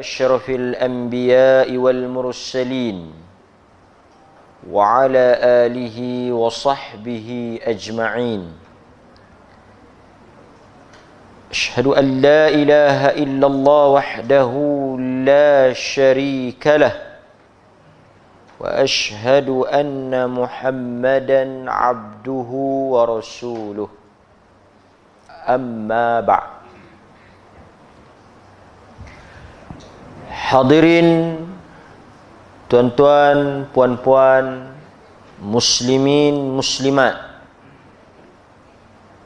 أشرف الأنبياء والمرسلين وعلى آله وصحبه أجمعين أشهد أن لا إله إلا الله وحده لا شريك له وأشهد أن محمدا عبده ورسوله أما بعد hadirin tuan-tuan, puan-puan muslimin, muslimat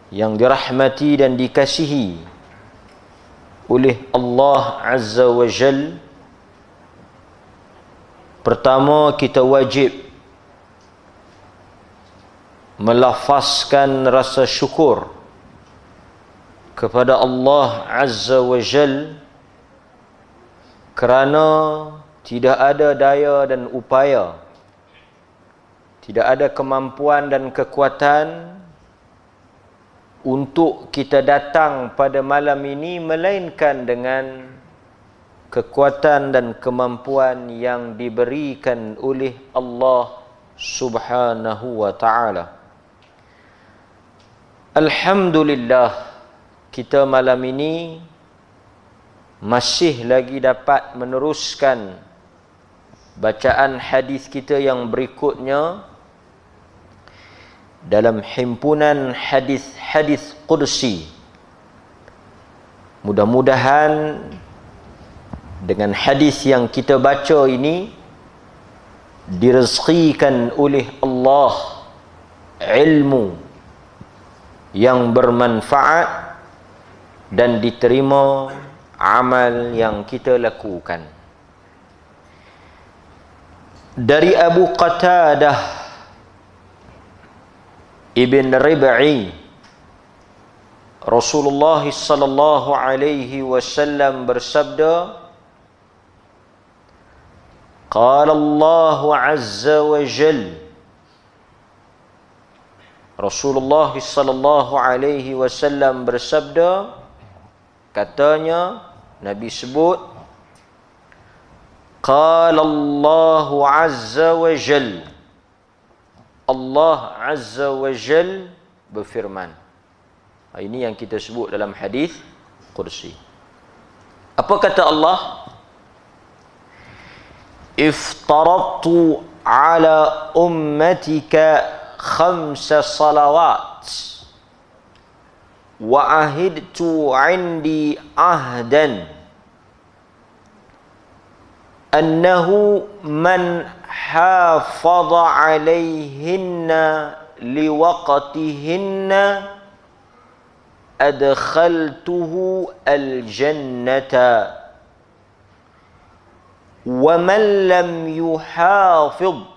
yang dirahmati dan dikasihi oleh Allah Azza wa Jal pertama kita wajib melafazkan rasa syukur kepada Allah Azza wa Jalla kerana tidak ada daya dan upaya tidak ada kemampuan dan kekuatan untuk kita datang pada malam ini melainkan dengan kekuatan dan kemampuan yang diberikan oleh Allah Subhanahu wa taala. Alhamdulillah kita malam ini masih lagi dapat meneruskan bacaan hadis kita yang berikutnya dalam himpunan hadis-hadis qudsi mudah-mudahan dengan hadis yang kita baca ini direzekikan oleh Allah ilmu yang bermanfaat dan diterima amal yang kita lakukan dari Abu Qatadah ibn Rib'i Rasulullah sallallahu alaihi wasallam bersabda Qala Allah azza wa jal Rasulullah sallallahu alaihi wasallam bersabda katanya Nabi sebut qala Allah azza wa jall Allah azza wa jall berfirman ha, ini yang kita sebut dalam hadis kursi apa kata Allah iftaratu ala ummatika khamsa salawat wa ahidtu indi ahdan annahu man hafadha alaihinna liwaqtihinna adkhaltuhu aljannata wa man lam yuhafidh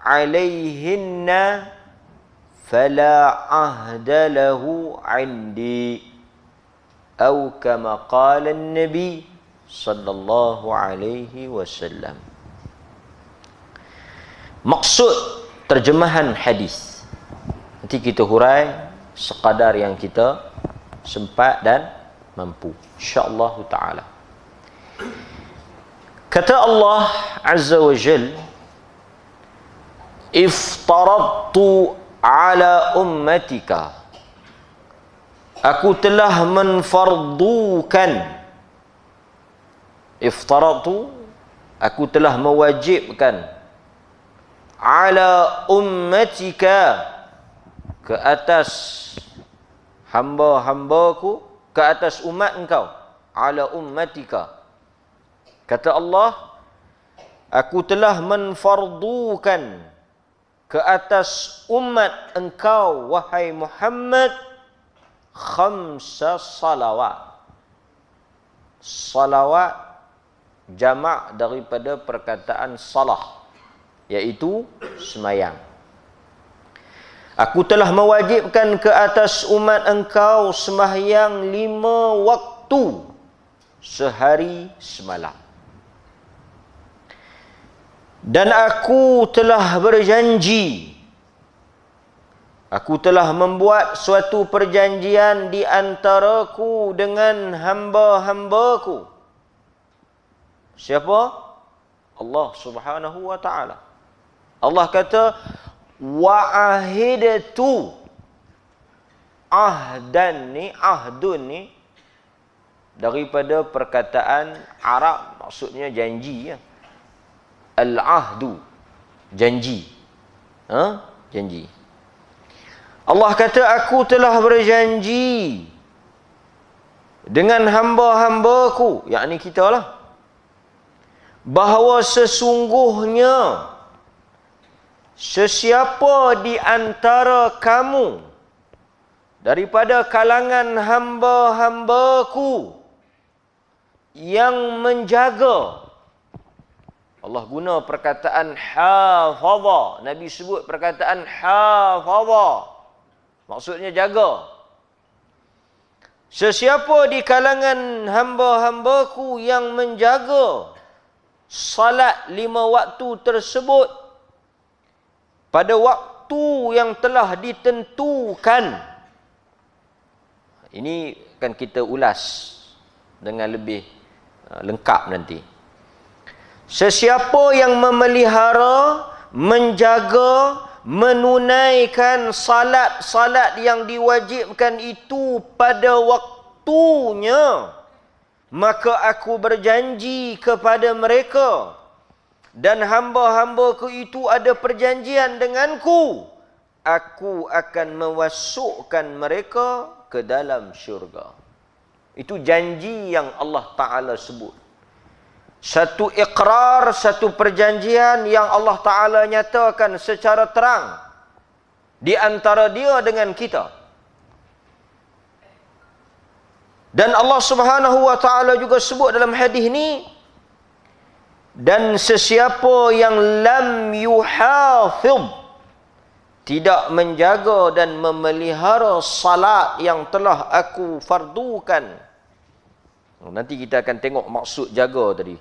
عليهن fala ahda lahu indi atau kama qala nabi sallallahu alaihi wasallam maksud terjemahan hadis nanti kita hurai sekadar yang kita sempat dan mampu insyaallah taala kata Allah azza wa jall iftaradtu ala ummatika aku telah menfardukan iftaratu aku telah mewajibkan ala ummatika ke atas hamba-hambaku ke atas umat engkau ala ummatika kata Allah aku telah menfardukan ke atas umat engkau wahai Muhammad khamsa salawat salawat jamak daripada perkataan salah iaitu semayang Aku telah mewajibkan ke atas umat engkau semahyang lima waktu sehari semalam dan aku telah berjanji aku telah membuat suatu perjanjian di antaraku dengan hamba-hambaku siapa Allah Subhanahu wa taala Allah kata wa ahidatu ahdan ni ahdun ni daripada perkataan Arab maksudnya janji ya al-ahdu janji ha janji Allah kata aku telah berjanji dengan hamba-hambaku yakni kita lah bahawa sesungguhnya sesiapa di antara kamu daripada kalangan hamba-hambaku yang menjaga Allah guna perkataan hafaza. Nabi sebut perkataan hafaza. Maksudnya jaga. Sesiapa di kalangan hamba-hambaku yang menjaga salat lima waktu tersebut pada waktu yang telah ditentukan. Ini akan kita ulas dengan lebih uh, lengkap nanti. Sesiapa yang memelihara, menjaga, menunaikan salat-salat yang diwajibkan itu pada waktunya, maka aku berjanji kepada mereka dan hamba-hambaku itu ada perjanjian denganku. Aku akan mewasukkan mereka ke dalam syurga. Itu janji yang Allah Ta'ala sebut satu ikrar, satu perjanjian yang Allah Ta'ala nyatakan secara terang di antara dia dengan kita. Dan Allah Subhanahu Wa Ta'ala juga sebut dalam hadis ini. dan sesiapa yang lam yuhafib tidak menjaga dan memelihara salat yang telah aku fardukan. Nanti kita akan tengok maksud jaga tadi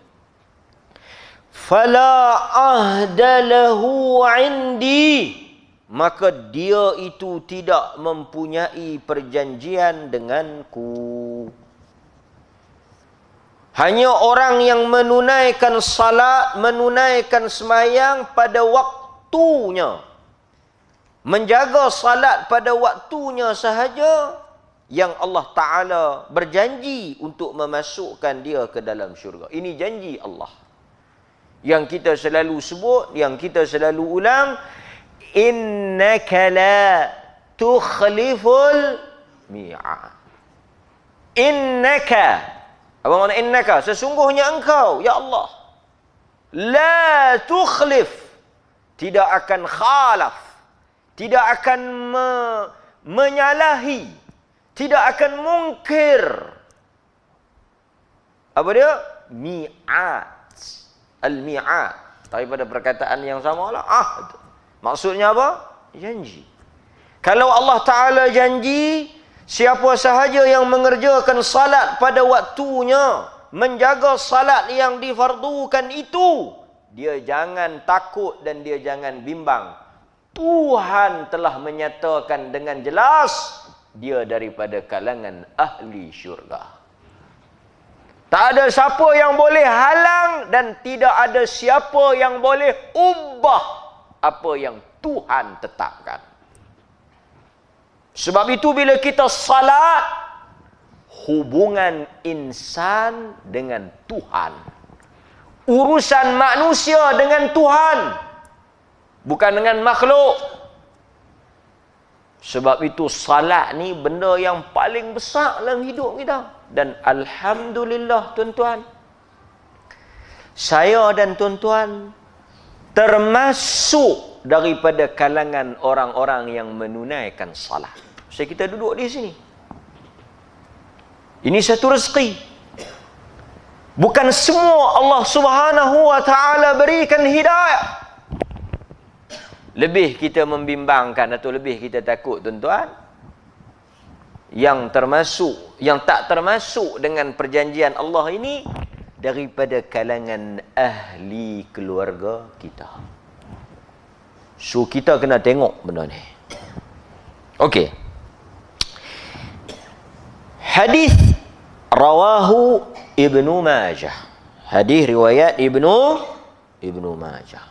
fala ahdalahu indi maka dia itu tidak mempunyai perjanjian denganku hanya orang yang menunaikan salat menunaikan semayang pada waktunya menjaga salat pada waktunya sahaja yang Allah Ta'ala berjanji untuk memasukkan dia ke dalam syurga. Ini janji Allah yang kita selalu sebut yang kita selalu ulang innaka la tukhliful mi'ad innaka apa makna innaka sesungguhnya engkau ya Allah la tukhlif tidak akan khalaf tidak akan me- menyalahi tidak akan mungkir apa dia mi'ad al-mi'ad tapi pada perkataan yang sama lah ahd maksudnya apa janji kalau Allah taala janji siapa sahaja yang mengerjakan salat pada waktunya menjaga salat yang difardukan itu dia jangan takut dan dia jangan bimbang Tuhan telah menyatakan dengan jelas dia daripada kalangan ahli syurga. Tak ada siapa yang boleh halang dan tidak ada siapa yang boleh ubah apa yang Tuhan tetapkan. Sebab itu bila kita salat, hubungan insan dengan Tuhan. Urusan manusia dengan Tuhan. Bukan dengan makhluk. Sebab itu salat ni benda yang paling besar dalam hidup kita. Kita dan alhamdulillah tuan-tuan saya dan tuan-tuan termasuk daripada kalangan orang-orang yang menunaikan salat. Saya kita duduk di sini. Ini satu rezeki. Bukan semua Allah Subhanahu wa taala berikan hidayah. Lebih kita membimbangkan atau lebih kita takut tuan-tuan, yang termasuk yang tak termasuk dengan perjanjian Allah ini daripada kalangan ahli keluarga kita. So kita kena tengok benda ni. Okey. Hadis rawahu Ibnu Majah. Hadis riwayat Ibnu Ibnu Majah.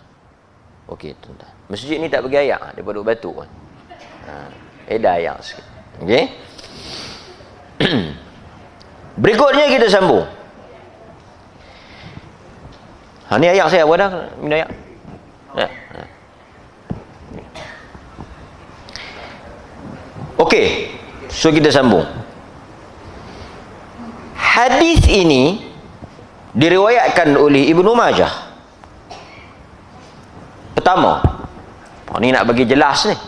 Okey tuan-tuan. Masjid ni tak bergaya ah, dia batu pun. Ha, eh dah ayak sikit. Okey. Berikutnya kita sambung. Ha ni ayat saya apa dah? Min ayat. Ya. Okey. So kita sambung. Hadis ini diriwayatkan oleh Ibnu Majah. Pertama. Ha ni nak bagi jelas ni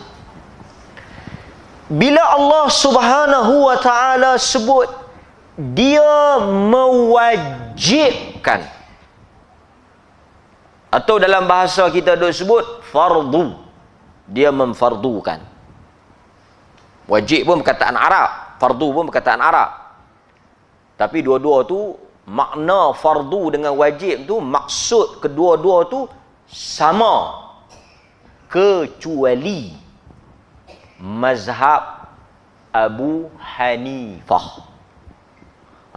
bila Allah Subhanahu wa taala sebut dia mewajibkan atau dalam bahasa kita dia sebut fardu dia memfardukan wajib pun perkataan Arab fardu pun perkataan Arab tapi dua-dua tu makna fardu dengan wajib tu maksud kedua-dua tu sama kecuali mazhab Abu Hanifah.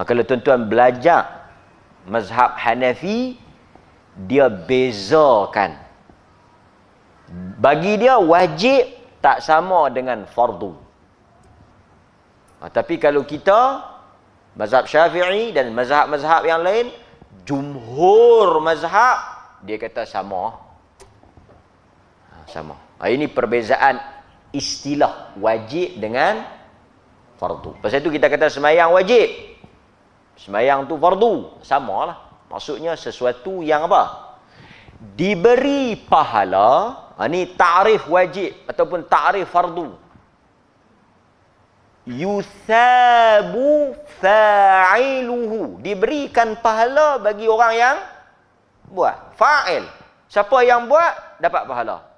Kalau tuan-tuan belajar mazhab Hanafi, dia bezakan. Bagi dia wajib tak sama dengan fardu. Ah, tapi kalau kita, mazhab Syafi'i dan mazhab-mazhab yang lain, jumhur mazhab, dia kata sama. Ah, sama. Ah, ini perbezaan istilah wajib dengan fardu. Pasal itu kita kata semayang wajib. Semayang tu fardu. Sama lah. Maksudnya sesuatu yang apa? Diberi pahala. Ini ha, ta'rif wajib ataupun ta'rif fardu. Yusabu fa'iluhu. Diberikan pahala bagi orang yang buat. Fa'il. Siapa yang buat, dapat pahala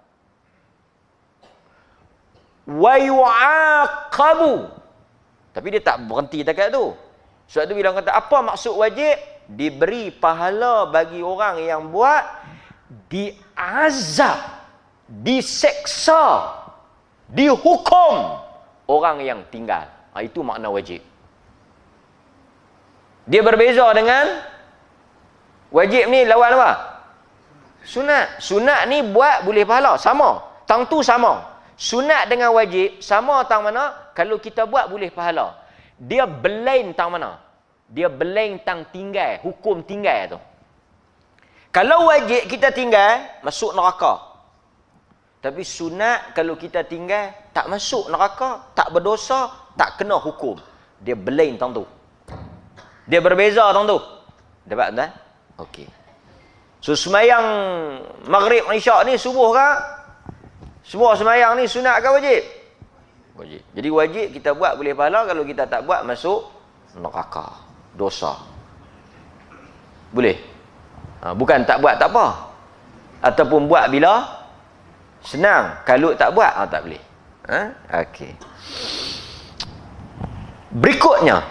wa yu'aqabu tapi dia tak berhenti tak dekat tu sebab tu bila orang kata apa maksud wajib diberi pahala bagi orang yang buat diazab diseksa dihukum orang yang tinggal ha, itu makna wajib dia berbeza dengan wajib ni lawan apa sunat sunat ni buat boleh pahala sama tangtu sama Sunat dengan wajib sama tang mana? Kalau kita buat boleh pahala. Dia belain tang mana? Dia belain tang tinggal, hukum tinggal tu. Kalau wajib kita tinggal, masuk neraka. Tapi sunat kalau kita tinggal, tak masuk neraka, tak berdosa, tak kena hukum. Dia belain tang tu. Dia berbeza tang tu. Dapat tak? Okey. So semayang maghrib isyak ni subuh kah? Semua semayang ni sunat ke wajib? Wajib. Jadi wajib kita buat boleh pahala kalau kita tak buat masuk neraka. Dosa. Boleh? Ha, bukan tak buat tak apa. Ataupun buat bila senang. Kalau tak buat, ha, tak boleh. Ha? Okey. Berikutnya.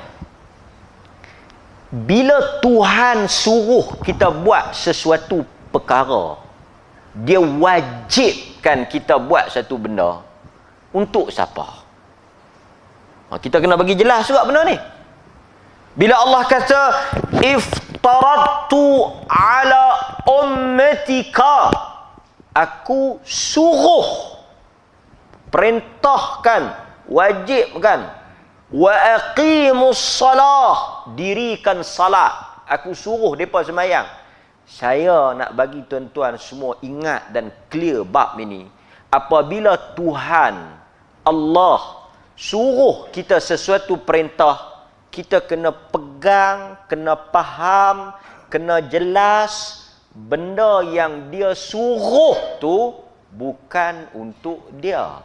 Bila Tuhan suruh kita buat sesuatu perkara, dia wajib menyatakan kita buat satu benda untuk siapa ha, kita kena bagi jelas juga benda ni bila Allah kata iftaratu ala ummatika aku suruh perintahkan wajibkan wa aqimus salah dirikan salat aku suruh depa semayang saya nak bagi tuan-tuan semua ingat dan clear bab ini. Apabila Tuhan Allah suruh kita sesuatu perintah, kita kena pegang, kena faham, kena jelas benda yang dia suruh tu bukan untuk dia.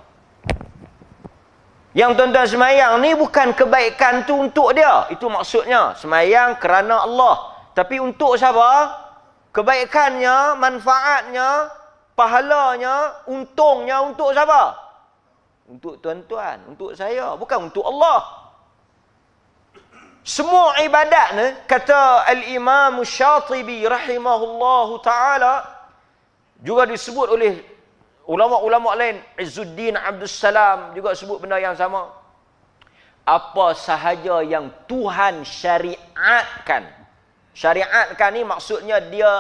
Yang tuan-tuan semayang ni bukan kebaikan tu untuk dia. Itu maksudnya semayang kerana Allah. Tapi untuk siapa? Kebaikannya, manfaatnya, pahalanya, untungnya untuk siapa? Untuk tuan-tuan, untuk saya, bukan untuk Allah. Semua ibadat ni, kata Al-Imam Syatibi rahimahullahu ta'ala, juga disebut oleh ulama-ulama lain, Izzuddin Abdul Salam, juga sebut benda yang sama. Apa sahaja yang Tuhan syariatkan, Syariatkan ni maksudnya dia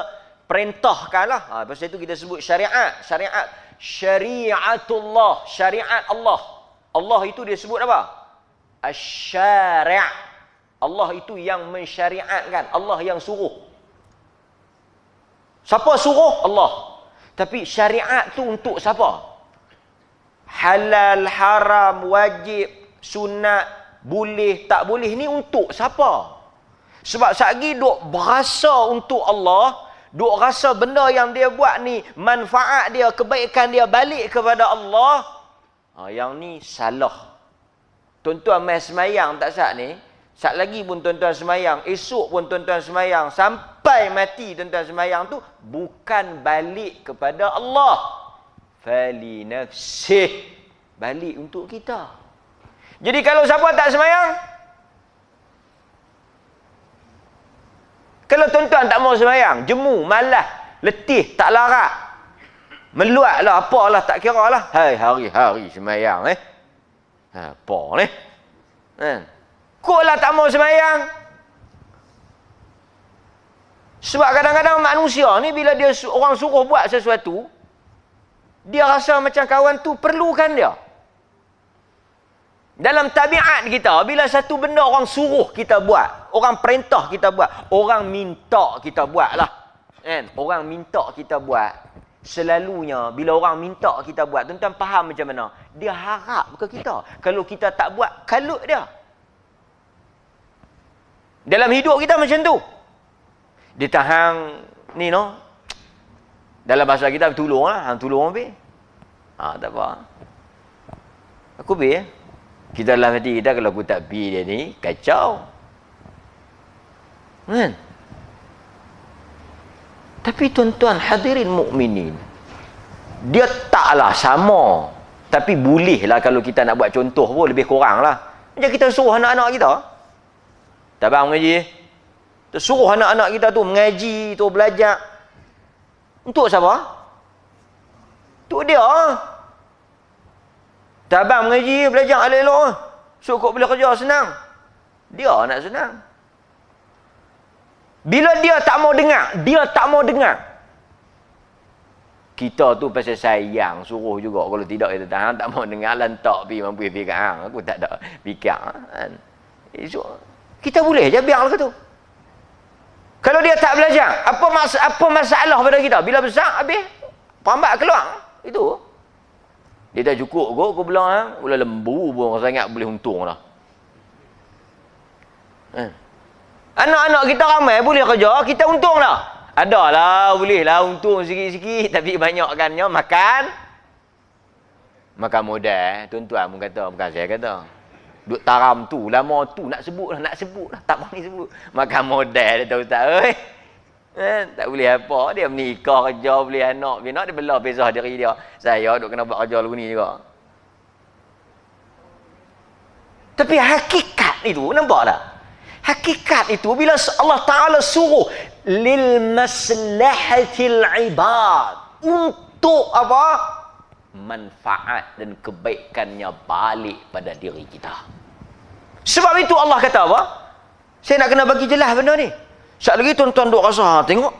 perintahkan lah. Ha, lepas itu kita sebut syariat. Syariat. Syariatullah. Syariat Allah. Allah itu dia sebut apa? Asyari'ah. Allah itu yang mensyariatkan. Allah yang suruh. Siapa suruh? Allah. Tapi syariat tu untuk siapa? Halal, haram, wajib, sunat, boleh, tak boleh. Ni untuk siapa? Siapa? Sebab sehari duk berasa untuk Allah, duk rasa benda yang dia buat ni, manfaat dia, kebaikan dia balik kepada Allah, ha, yang ni salah. Tuan-tuan main semayang tak saat ni, saat lagi pun tuan-tuan semayang, esok pun tuan-tuan semayang, sampai mati tuan-tuan semayang tu, bukan balik kepada Allah. Fali nafsih. Balik untuk kita. Jadi kalau siapa tak semayang, Kalau tuan-tuan tak mau semayang, jemu, malas, letih, tak larat. Meluat lah, apa lah, tak kira lah. Hai, hari-hari semayang eh. Apa ni? Eh? Kan? Kok lah tak mau semayang? Sebab kadang-kadang manusia ni bila dia orang suruh buat sesuatu, dia rasa macam kawan tu perlukan dia. Dalam tabiat kita, bila satu benda orang suruh kita buat, orang perintah kita buat, orang minta kita buat lah. Kan? Orang minta kita buat, selalunya bila orang minta kita buat, tuan-tuan faham macam mana? Dia harap ke kita. Kalau kita tak buat, kalut dia. Dalam hidup kita macam tu. Dia tahan, ni no. Dalam bahasa kita, ha, tolong lah. Tolong apa? Ha, tak apa. Aku pergi Eh? kita dalam hati kita kalau aku tak pergi dia ni kacau kan tapi tuan-tuan hadirin mukminin dia taklah sama tapi boleh lah kalau kita nak buat contoh pun lebih kurang lah macam kita suruh anak-anak kita tak faham mengaji kita suruh anak-anak kita tu mengaji tu belajar untuk siapa? untuk dia tak abang mengaji, belajar elok-elok. Ah. So, kau boleh kerja senang. Dia nak senang. Bila dia tak mau dengar, dia tak mau dengar. Kita tu pasal sayang, suruh juga. Kalau tidak, kita tahan. Tak mau dengar, lantak pergi mampu fikir. Kan. Ha, aku tak ada fikir. Kan? Eh, so, kita boleh je biar lah tu. Kalau dia tak belajar, apa, mas apa masalah pada kita? Bila besar, habis. Pambat keluar. Itu. Dia eh, dah cukup kau, kau bilang ha? Eh. Ular lembu pun kau sangat boleh untung lah. Ha? Anak-anak kita ramai boleh kerja, kita untung lah. Adalah, boleh lah untung sikit-sikit. Tapi banyakkannya makan. Makan modal. Tuan-tuan pun kata, bukan saya kata. Duk taram tu, lama tu nak sebut lah, nak sebut lah. Tak mahu sebut. Makan modal, dia tahu tak. Eh? Eh, tak boleh apa. Dia menikah, kerja, boleh anak. Bila nak, dia belah beza diri dia. Saya duk kena buat kerja lalu ni juga. Tapi hakikat itu, nampak tak? Hakikat itu, bila Allah Ta'ala suruh, lil maslahatil ibad. Untuk apa? Manfaat dan kebaikannya balik pada diri kita. Sebab itu Allah kata apa? Saya nak kena bagi jelas benda ni. Sekali lagi tuan-tuan duk rasa, ha, tengok.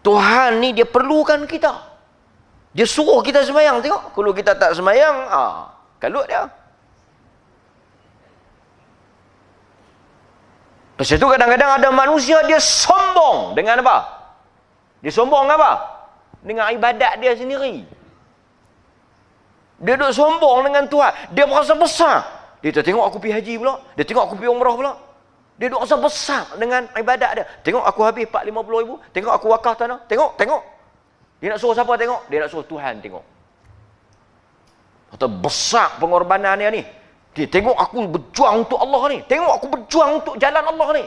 Tuhan ni dia perlukan kita. Dia suruh kita semayang, tengok. Kalau kita tak semayang, ha, kalut dia. Lepas itu kadang-kadang ada manusia dia sombong dengan apa? Dia sombong dengan apa? Dengan ibadat dia sendiri. Dia duduk sombong dengan Tuhan. Dia merasa besar. Dia tengok aku pergi haji pula. Dia tengok aku pergi umrah pula. Dia duduk usaha besar dengan ibadat dia. Tengok aku habis lima puluh ribu. Tengok aku wakaf tanah. Tengok, tengok. Dia nak suruh siapa tengok? Dia nak suruh Tuhan tengok. Kata besar pengorbanan dia ni. Dia tengok aku berjuang untuk Allah ni. Tengok aku berjuang untuk jalan Allah ni.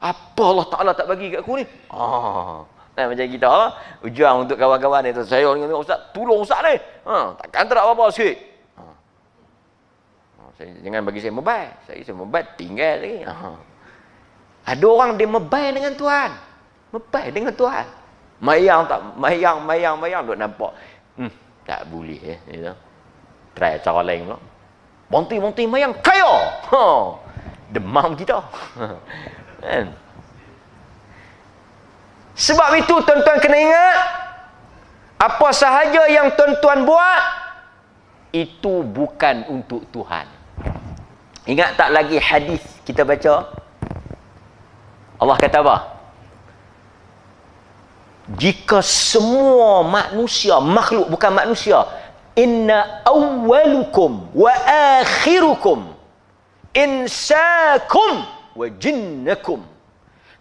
Apa Allah Ta'ala tak bagi kat aku ni? Ah, nah, macam kita ah. Berjuang untuk kawan-kawan ni. Saya orang ni, Ustaz, tolong Ustaz ni. Ha, takkan tak apa-apa sikit saya, jangan bagi saya mubai saya saya mubai tinggal lagi Aha. ada orang dia mubai dengan Tuhan mubai dengan Tuhan mayang tak mayang mayang mayang duk nampak hmm, tak boleh eh you know? try cara lain pula bonti bonti mayang kaya ha demam kita ha, kan sebab itu tuan-tuan kena ingat apa sahaja yang tuan-tuan buat itu bukan untuk Tuhan. Ingat tak lagi hadis kita baca? Allah kata apa? Jika semua manusia, makhluk bukan manusia, inna awwalukum wa akhirukum insakum wa jinnakum.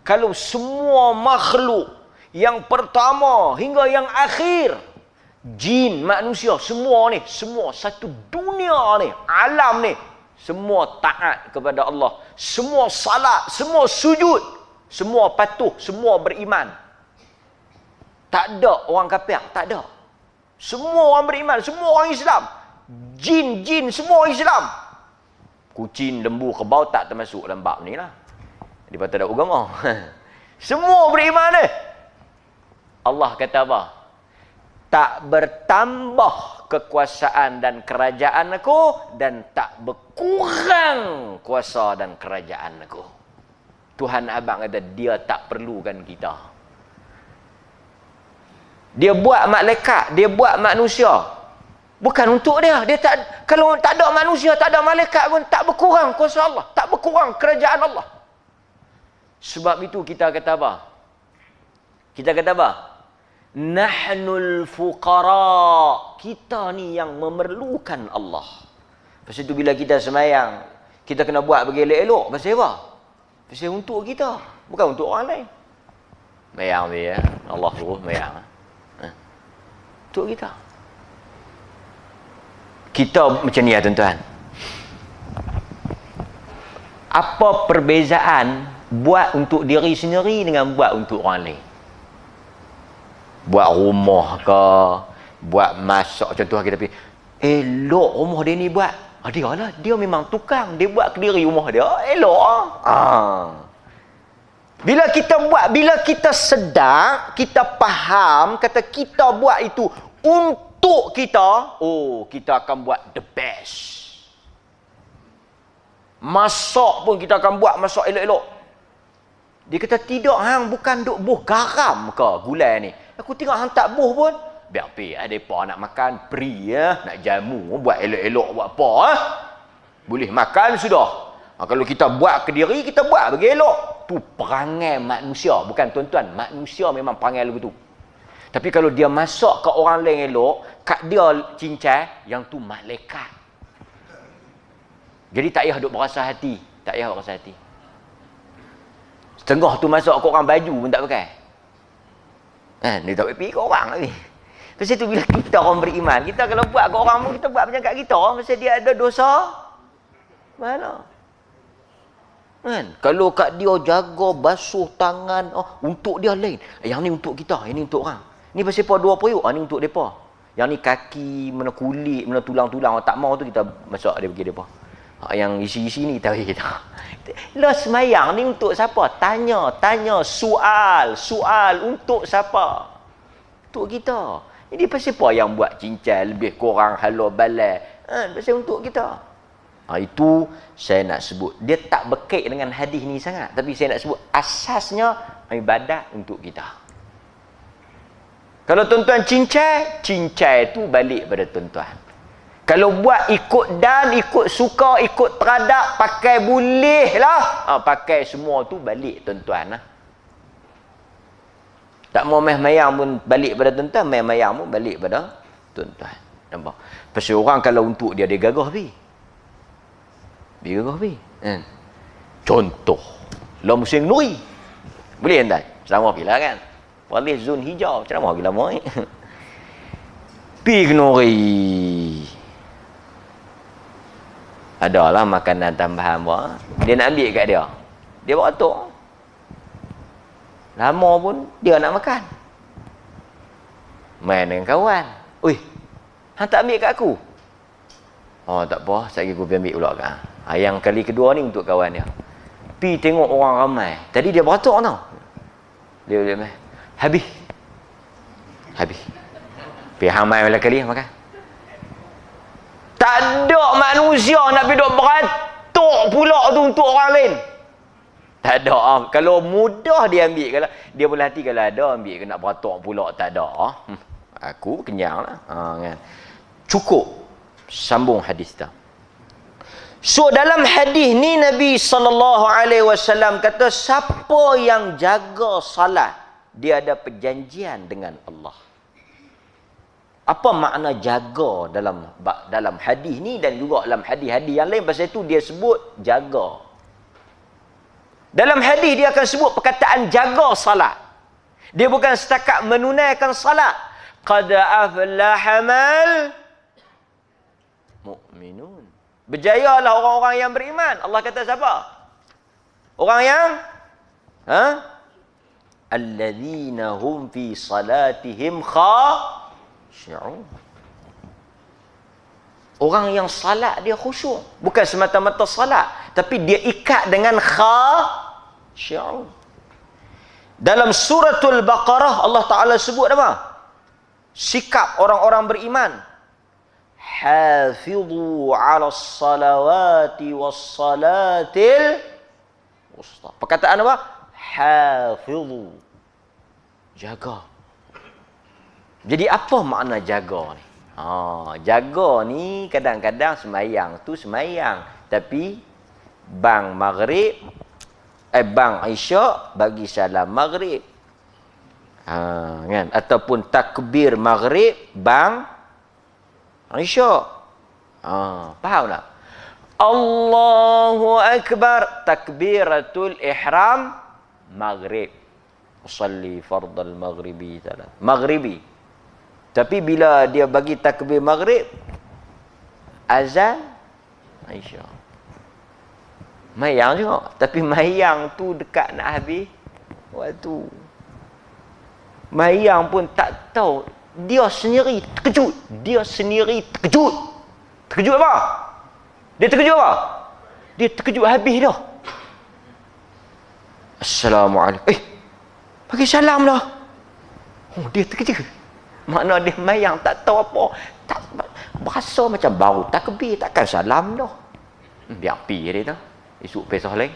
Kalau semua makhluk yang pertama hingga yang akhir jin manusia semua ni semua satu dunia ni alam ni semua taat kepada Allah, semua salat, semua sujud, semua patuh, semua beriman. Tak ada orang kafir, tak ada. Semua orang beriman, semua orang Islam. Jin-jin semua orang Islam. Kucing, lembu, kerbau tak termasuk dalam bab ni lah. Di patut ada agama. semua beriman ni. Allah kata apa? Tak bertambah kekuasaan dan kerajaan aku dan tak berkurang kuasa dan kerajaan aku. Tuhan abang ada dia tak perlukan kita. Dia buat malaikat, dia buat manusia. Bukan untuk dia. Dia tak kalau tak ada manusia, tak ada malaikat pun tak berkurang kuasa Allah, tak berkurang kerajaan Allah. Sebab itu kita kata apa? Kita kata apa? Nahnul fuqara. Kita ni yang memerlukan Allah. Pasal tu bila kita semayang, kita kena buat bagi elok-elok. Pasal apa? Pasal untuk kita. Bukan untuk orang lain. Mayang dia. Ya. Eh. Allah suruh mayang. Eh. Ha? Untuk kita. Kita macam ni ya tuan-tuan. Apa perbezaan buat untuk diri sendiri dengan buat untuk orang lain? buat rumah ke buat masak contoh kita pergi elok rumah dia ni buat ah, dia lah dia memang tukang dia buat kediri rumah dia elok ah. bila kita buat bila kita sedar kita faham kata kita buat itu untuk kita oh kita akan buat the best masak pun kita akan buat masak elok-elok dia kata tidak hang bukan duk buh garam ke gula ni Aku tengok hang tak buh pun. Biar pi, ada apa eh? nak makan, pri ya, nak jamu, buat elok-elok buat apa ah. Ha? Boleh makan sudah. Ha, kalau kita buat ke diri, kita buat bagi elok. Tu perangai manusia, bukan tuan-tuan, manusia memang perangai lagu tu. Tapi kalau dia masuk ke orang lain elok, kat dia cincai, yang tu malaikat. Jadi tak payah duk berasa hati, tak payah berasa hati. Setengah tu masuk aku orang baju pun tak pakai. Kan? Dia tak boleh pergi ke orang lagi. Sebab itu bila kita orang beriman, kita kalau buat ke orang pun kita buat macam kat kita orang. Sebab dia ada dosa. Mana? Kan? Kalau kat dia jaga basuh tangan, oh, untuk dia lain. Eh, yang ni untuk kita, yang ni untuk orang. Ni pasal apa dua periuk, ah, ni untuk mereka. Yang ni kaki, mana kulit, mana tulang-tulang. tak mau tu kita masak dia pergi mereka. Ah, yang isi-isi ni tahu kita lah semayang ni untuk siapa? tanya, tanya, soal soal untuk siapa? untuk kita ini pasal apa yang buat cincin lebih kurang halo balai ha, pasal untuk kita ha, itu saya nak sebut dia tak berkait dengan hadis ni sangat tapi saya nak sebut asasnya ibadat untuk kita kalau tuan-tuan cincai, cincai tu balik pada tuan-tuan. Kalau buat ikut dan, ikut suka, ikut teradak, pakai boleh lah. Ha, pakai semua tu balik tuan-tuan lah. Tak mau main mayang pun balik pada tuan-tuan, main mayang pun balik pada tuan-tuan. Nampak? Pasal orang kalau untuk dia, dia gagah pergi. Dia gagah pergi. Hmm. Kan? Contoh. Lalu musim nuri. Boleh tuan-tuan? Selama pergi lah kan? Walih zon hijau. Selama pergi lama eh. Pergi nuri. Pergi nuri adalah makanan tambahan apa dia nak ambil kat dia dia buat atuk lama pun dia nak makan main dengan kawan ui hang tak ambil kat aku oh tak apa saya pergi pergi ambil pula kan ah, yang kali kedua ni untuk kawan dia pi tengok orang ramai tadi dia beratuk tau dia boleh main habis habis pi hang main kali makan tak ada manusia nak pergi duduk beratuk pula tu untuk orang lain. Tak ada. Kalau mudah dia ambil. Kalau dia boleh hati kalau ada ambil. Kena beratuk pula tak ada. Hmm. Aku kenyang lah. Ha, kan. Cukup. Sambung hadis tu. So dalam hadis ni Nabi sallallahu alaihi wasallam kata siapa yang jaga salat dia ada perjanjian dengan Allah apa makna jaga dalam dalam hadis ni dan juga dalam hadis-hadis yang lain pasal itu dia sebut jaga dalam hadis dia akan sebut perkataan jaga salat dia bukan setakat menunaikan salat qad aflaha mal mu'minun berjayalah orang-orang yang beriman Allah kata siapa orang yang ha alladhina hum fi salatihim kha syaum orang yang salat dia khusyuk bukan semata-mata salat tapi dia ikat dengan kha syaum dalam suratul baqarah Allah taala sebut apa sikap orang-orang beriman hafizu ala salawati was salatil wusta perkataan apa hafizu jaga jadi apa makna jaga ni? Ha, jaga ni kadang-kadang semayang tu semayang. Tapi bang maghrib, eh bang isyak bagi salam maghrib. Ha, kan? Ataupun takbir maghrib, bang isyak. Ha, faham tak? Allahu Akbar takbiratul ihram maghrib. Usalli fardal maghribi. Maghribi. Tapi bila dia bagi takbir maghrib azan Aisyah. Mayang juga. Tapi mayang tu dekat nak habis waktu. Mayang pun tak tahu. Dia sendiri terkejut. Dia sendiri terkejut. Terkejut apa? Dia terkejut apa? Dia terkejut habis dah. Assalamualaikum. Eh, bagi salam dah. Oh, dia terkejut mana dia yang tak tahu apa tak berasa macam bau tak takbir takkan salam dah biar hmm, pi dia tu esok pesah lain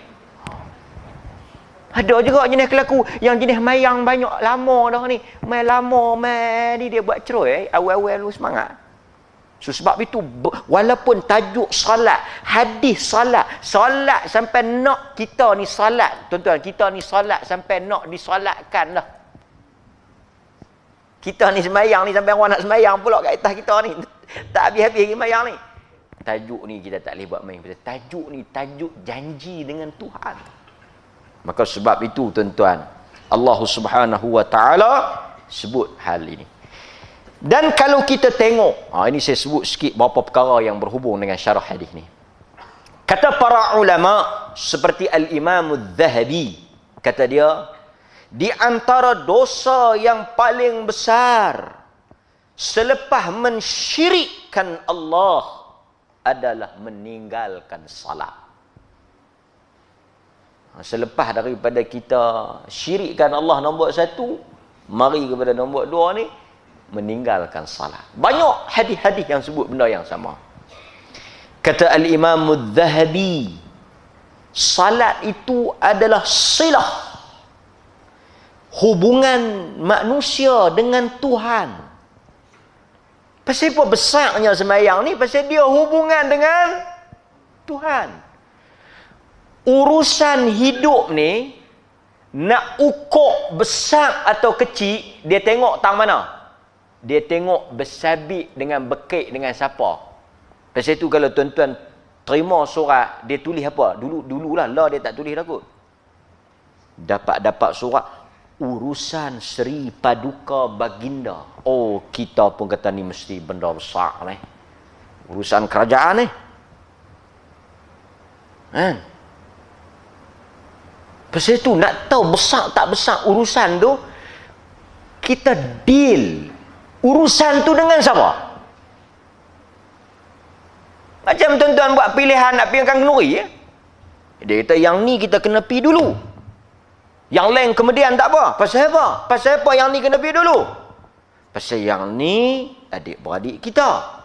ada juga jenis kelaku yang jenis mayang banyak lama dah ni mai lama mai ni dia buat ceroy eh? awal-awal lu semangat So, sebab itu walaupun tajuk salat, hadis salat, salat sampai nak kita ni salat, tuan-tuan, kita ni salat sampai nak disalatkan lah kita ni semayang ni sampai orang nak semayang pula kat atas kita ni tak habis-habis lagi semayang ni tajuk ni kita tak boleh buat main pasal tajuk ni tajuk janji dengan Tuhan maka sebab itu tuan-tuan Allah Subhanahu wa taala sebut hal ini dan kalau kita tengok ha, ini saya sebut sikit beberapa perkara yang berhubung dengan syarah hadis ni kata para ulama seperti al-imam az-zahabi kata dia di antara dosa yang paling besar selepas mensyirikkan Allah adalah meninggalkan salat. Ha, selepas daripada kita syirikkan Allah nombor satu, mari kepada nombor dua ni, meninggalkan salat. Banyak hadis-hadis yang sebut benda yang sama. Kata Al-Imam zahabi salat itu adalah silah hubungan manusia dengan Tuhan. Pasal apa besarnya semayang ni? Pasal dia hubungan dengan Tuhan. Urusan hidup ni, nak ukur besar atau kecil, dia tengok tang mana? Dia tengok bersabit dengan bekik dengan siapa? Pasal itu kalau tuan-tuan terima surat, dia tulis apa? dulu dulu lah dia tak tulis dah kot. Dapat-dapat surat, urusan Sri Paduka Baginda. Oh, kita pun kata ni mesti benda besar ni. Urusan kerajaan ni. Kan? Pasal tu nak tahu besar tak besar urusan tu, kita deal urusan tu dengan siapa? Macam tuan-tuan buat pilihan nak pergi kan kenuri. Ya? Dia kata yang ni kita kena pergi dulu. Yang lain kemudian tak apa. Pasal apa? Pasal apa yang ni kena pergi dulu? Pasal yang ni adik-beradik kita.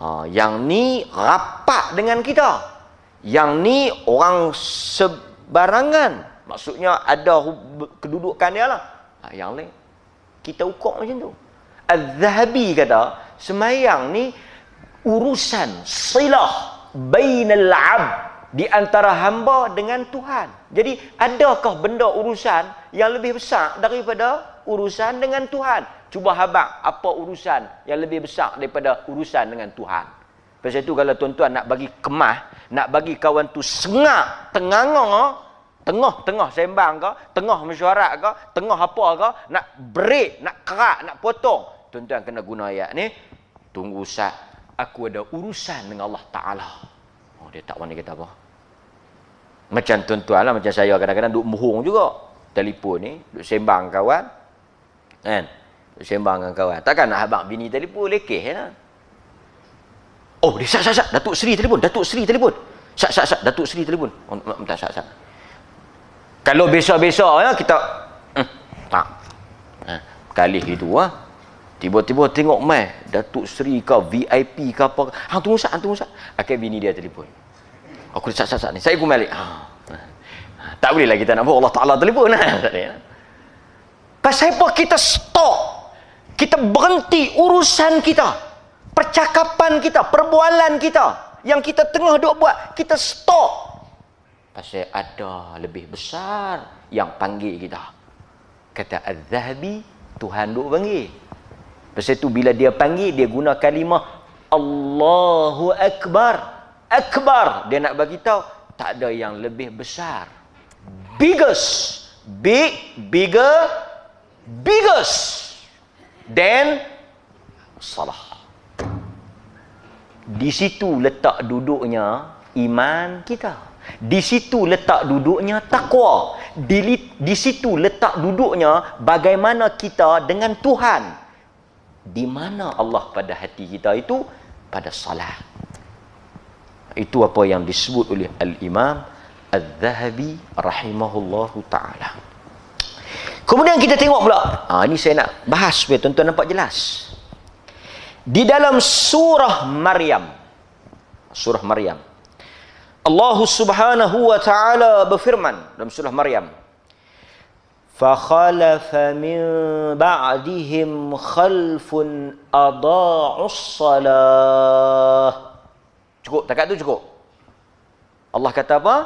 Uh, yang ni rapat dengan kita. Yang ni orang sebarangan. Maksudnya ada kedudukan dia lah. Uh, yang lain. Kita ukur macam tu. Al-Zahabi kata, semayang ni urusan silah bainal abd di antara hamba dengan Tuhan. Jadi adakah benda urusan yang lebih besar daripada urusan dengan Tuhan? Cuba habaq apa urusan yang lebih besar daripada urusan dengan Tuhan. Pasal itu kalau tuan-tuan nak bagi kemah, nak bagi kawan tu sengak, tengangong, tengah-tengah sembang ke, tengah mesyuarat ke, tengah apa ke, nak break, nak kerak, nak potong. Tuan-tuan kena guna ayat ni. Tunggu sah, aku ada urusan dengan Allah Ta'ala. Oh, dia tak wani kata apa. Macam tuan-tuan lah, macam saya kadang-kadang duk muhung juga. Telefon ni, duk sembang kawan. Kan? Duk sembang dengan kawan. Takkan nak habang bini telepon lekeh ya? Oh, dia sak, sak, sak. Datuk Seri telepon, Datuk Seri telepon, Sak, sak, sak. Datuk Seri telepon. Oh, minta sak, sak. Kalau biasa-biasa, ya, kita... Eh, tak. Eh, ha, kali itu, ha? Tiba-tiba tengok mai Datuk Seri ke VIP ke apa. Hang tunggu sak, hang tunggu sak. bini dia telefon aku dah sat-sat ni. Saya kumalik. Ha. ha. Tak boleh lah kita nak buat Allah Ta'ala telefon. Ha. Pasal apa kita stop? Kita berhenti urusan kita. Percakapan kita, perbualan kita. Yang kita tengah duk buat, kita stop. Pasal ada lebih besar yang panggil kita. Kata Az-Zahabi, Tuhan duk panggil. Pasal tu bila dia panggil, dia guna kalimah Allahu Akbar. Allahu Akbar akbar dia nak bagi tahu tak ada yang lebih besar biggest big bigger biggest then salah di situ letak duduknya iman kita di situ letak duduknya takwa di, di situ letak duduknya bagaimana kita dengan Tuhan di mana Allah pada hati kita itu pada salat itu apa yang disebut oleh al-imam al-zahabi rahimahullahu ta'ala kemudian kita tengok pula ha, ini saya nak bahas supaya tuan-tuan nampak jelas di dalam surah Maryam surah Maryam Allah subhanahu wa ta'ala berfirman dalam surah Maryam فخلف من بعدهم خلف أضاعوا الصلاة Cukup, takat tu cukup. Allah kata apa?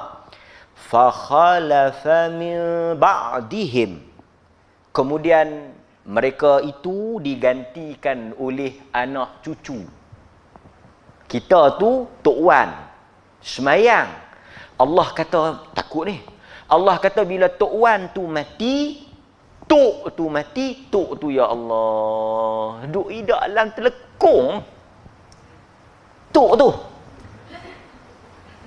فَخَلَفَ مِنْ بَعْدِهِمْ Kemudian mereka itu digantikan oleh anak cucu. Kita tu Tok Wan. Semayang. Allah kata, takut ni. Allah kata bila Tok Wan tu mati, Tok tu mati, Tok tu ya Allah. Duk idak dalam telekong. Tok tu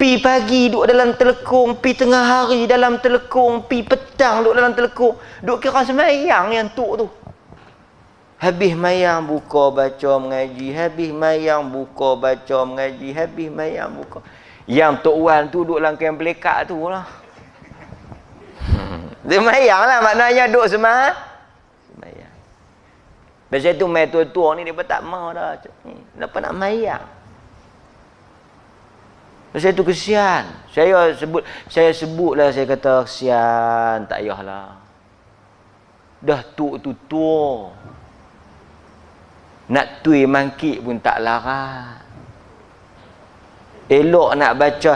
pi pagi duduk dalam telekung pi tengah hari dalam telekung pi petang duduk dalam telekung duduk kira semayang yang tu tu habis mayang buka baca mengaji habis mayang buka baca mengaji habis mayang buka yang tok wan tu duduk dalam kain pelekat tu lah hmm. dia mayang lah maknanya duduk semah semayang biasa tu mayang tua-tua ni dia tak mahu dah hmm, kenapa nak mayang Pasal itu kesian. Saya sebut saya sebutlah saya kata kesian tak yahlah. Dah tok tu tua. Nak tui mangkit pun tak larat. Elok nak baca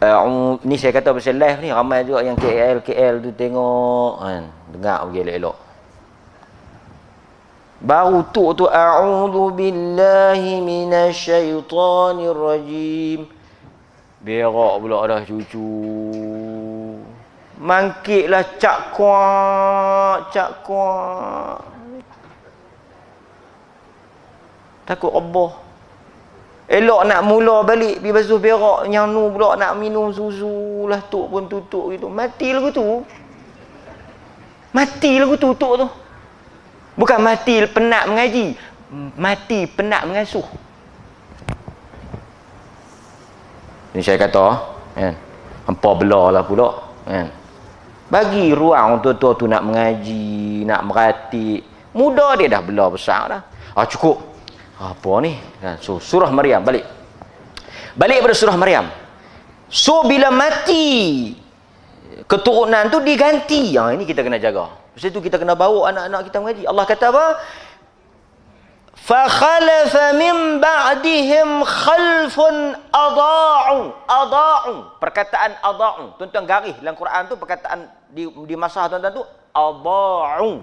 uh, ni saya kata pasal live ni ramai juga yang KL KL tu tengok kan dengar bagi okay, elok. Baru tok tu a'udzu billahi minasyaitonir rajim. Berak pula dah cucu. Mangkitlah cak kuat, cak kuat. Takut Allah. Elok nak mula balik pergi basuh berak yang nu pula nak minum susu lah tok pun tutup gitu. Mati lagu tu. Mati lagu tutup tu. Bukan mati penat mengaji. Mati penat mengasuh. Ini saya kata kan empa belalah pula kan bagi ruang untuk tu tu nak mengaji nak merati muda dia dah bela besar dah ah cukup apa ni kan so surah maryam balik balik pada surah maryam so bila mati keturunan tu diganti yang ah, ini kita kena jaga sebab tu kita kena bawa anak-anak kita mengaji Allah kata apa فخلف من بعدهم خلف أضاعوا أضاعوا perkataan أضاعوا tuan-tuan garis dalam Quran tu perkataan di, di masa tuan-tuan tu أضاعوا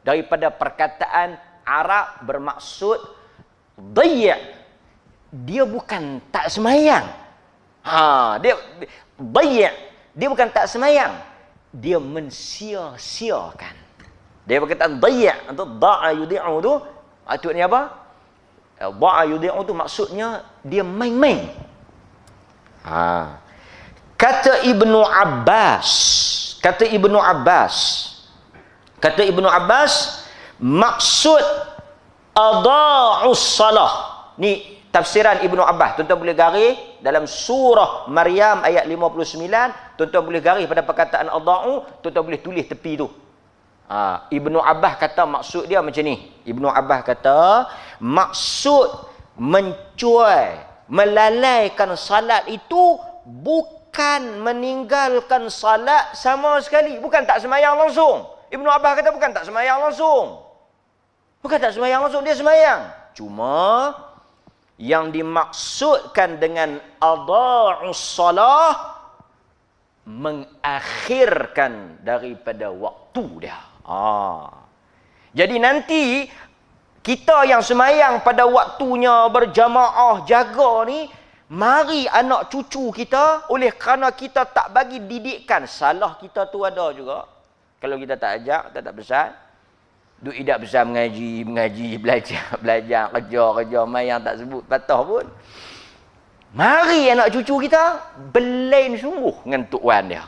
daripada perkataan Arab bermaksud ضيع dia bukan tak semayang ha dia ضيع dia bukan tak semayang dia mensia-siakan dia berkata ضيع untuk ضاع يضيع tu Atuk ni apa? Eh, Ba'a yudhi'u tu maksudnya dia main-main. Ha. Kata Ibnu Abbas, kata Ibnu Abbas. Kata Ibnu Abbas maksud adaa'us salah. Ni tafsiran Ibnu Abbas. Tuan-tuan boleh garis dalam surah Maryam ayat 59, tuan-tuan boleh garis pada perkataan adaa'u, tuan-tuan boleh tulis tepi tu. Ha, Ibnu Abbas kata maksud dia macam ni. Ibnu Abbas kata maksud mencuai, melalaikan salat itu bukan meninggalkan salat sama sekali. Bukan tak semayang langsung. Ibnu Abbas kata bukan tak semayang langsung. Bukan tak semayang langsung, dia semayang. Cuma yang dimaksudkan dengan adha'us salah mengakhirkan daripada waktu dia. Ah. Jadi nanti kita yang semayang pada waktunya berjamaah jaga ni mari anak cucu kita oleh kerana kita tak bagi didikan salah kita tu ada juga. Kalau kita tak ajak, kita tak besar. Duk idak besar mengaji, mengaji, belajar, belajar, kerja, kerja, mayang tak sebut, patah pun. Mari anak cucu kita belain sungguh dengan Tuan dia.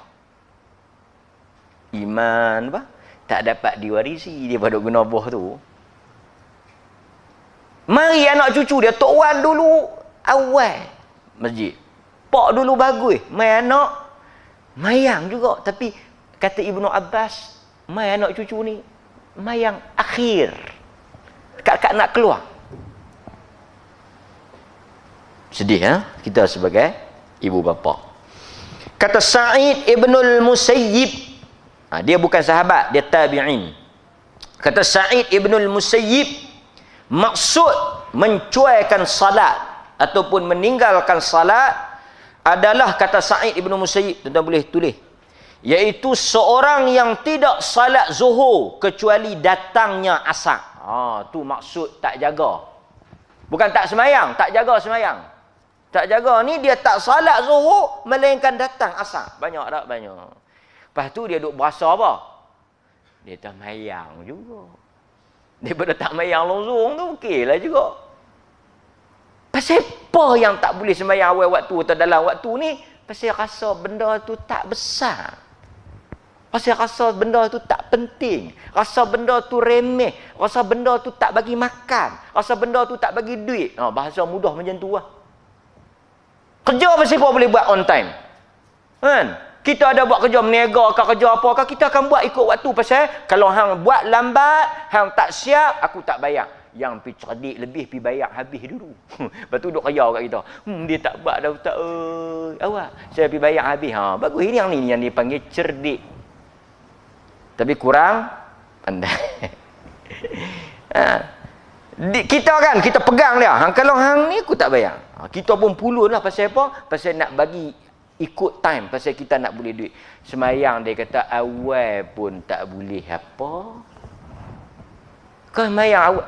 Iman apa? tak dapat diwarisi dia pada guna buah tu mari anak cucu dia tok wan dulu awal masjid pak dulu bagus mai anak mayang juga tapi kata ibnu abbas mai anak cucu ni mayang akhir kakak nak keluar sedih ha? kita sebagai ibu bapa kata sa'id Ibnul musayyib Ha, dia bukan sahabat, dia tabi'in. Kata Sa'id Ibn musayyib maksud mencuaikan salat ataupun meninggalkan salat adalah kata Sa'id Ibn musayyib tuan, boleh tulis. Iaitu seorang yang tidak salat zuhur kecuali datangnya asar. Ha, tu maksud tak jaga. Bukan tak semayang, tak jaga semayang. Tak jaga ni dia tak salat zuhur melainkan datang asar. Banyak tak? Banyak. Lepas tu dia duk berasa apa? Dia tak mayang juga. Daripada tak mayang langsung tu okey lah juga. Pasal apa yang tak boleh sembahyang awal waktu atau dalam waktu ni? Pasal rasa benda tu tak besar. Pasal rasa benda tu tak penting. Rasa benda tu remeh. Rasa benda tu tak bagi makan. Rasa benda tu tak bagi duit. Ha, bahasa mudah macam tu lah. Kerja pasal apa boleh buat on time? Kan? Kita ada buat kerja meniaga ke kerja apa ke kita akan buat ikut waktu pasal kalau hang buat lambat, hang tak siap, aku tak bayar. Yang pi cerdik lebih pi bayar habis dulu. Lepas tu duk kaya kat kita. Hmm, dia tak buat dah ustaz. Oh, awak saya pi bayar habis. Ha, bagus ini yang ni yang dipanggil cerdik. Tapi kurang pandai. ha. Di, kita kan kita pegang dia. Hang kalau hang ni aku tak bayar. Ha, kita pun pulun lah pasal apa? Pasal nak bagi ikut time pasal kita nak boleh duit semayang dia kata awal pun tak boleh apa kau semayang awal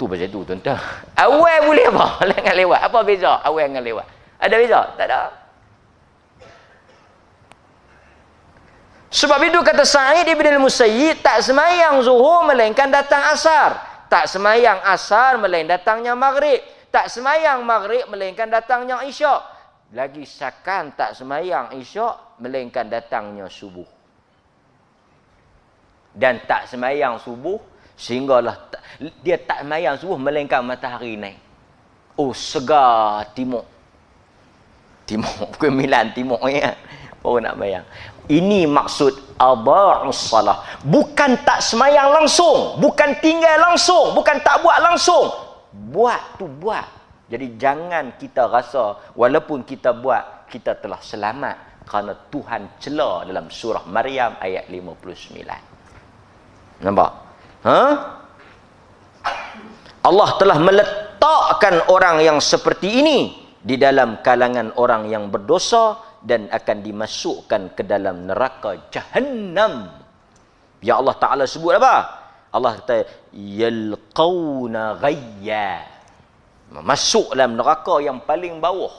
tu pasal tu tuan-tuan awal boleh apa dengan lewat apa beza awal dengan lewat ada beza tak ada sebab itu kata Sa'id Ibn al-Musayyid tak semayang zuhur melainkan datang asar tak semayang asar melainkan datangnya maghrib tak semayang maghrib melainkan datangnya isyak lagi sakan tak semayang isyak melainkan datangnya subuh dan tak semayang subuh sehinggalah ta- dia tak semayang subuh melainkan matahari naik oh segar timur timur pukul milan timur ya baru nak bayang ini maksud adha'us salah bukan tak semayang langsung bukan tinggal langsung bukan tak buat langsung buat tu buat jadi jangan kita rasa walaupun kita buat kita telah selamat kerana Tuhan celah dalam surah Maryam ayat 59. Nampak? Ha? Allah telah meletakkan orang yang seperti ini di dalam kalangan orang yang berdosa dan akan dimasukkan ke dalam neraka jahannam. Ya Allah Taala sebut apa? Allah kata yalqauna ghayya. Masuk dalam neraka yang paling bawah.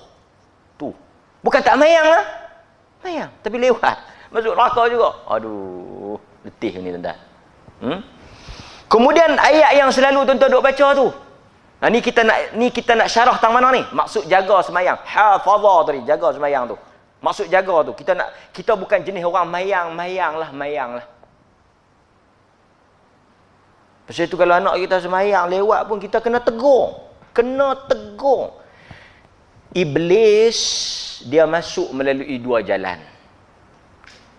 Tu. Bukan tak mayang lah. Mayang. Tapi lewat. Masuk neraka juga. Aduh. Letih ni tuan-tuan. Hmm? Kemudian ayat yang selalu tuan-tuan duk baca tu. Nah, ni kita nak ni kita nak syarah tang mana ni? Maksud jaga semayang. Hafaza tu ni. Jaga semayang tu. Maksud jaga tu. Kita nak kita bukan jenis orang mayang, mayang lah, mayang lah. Sebab itu kalau anak kita semayang lewat pun kita kena tegur kena tegur. Iblis dia masuk melalui dua jalan.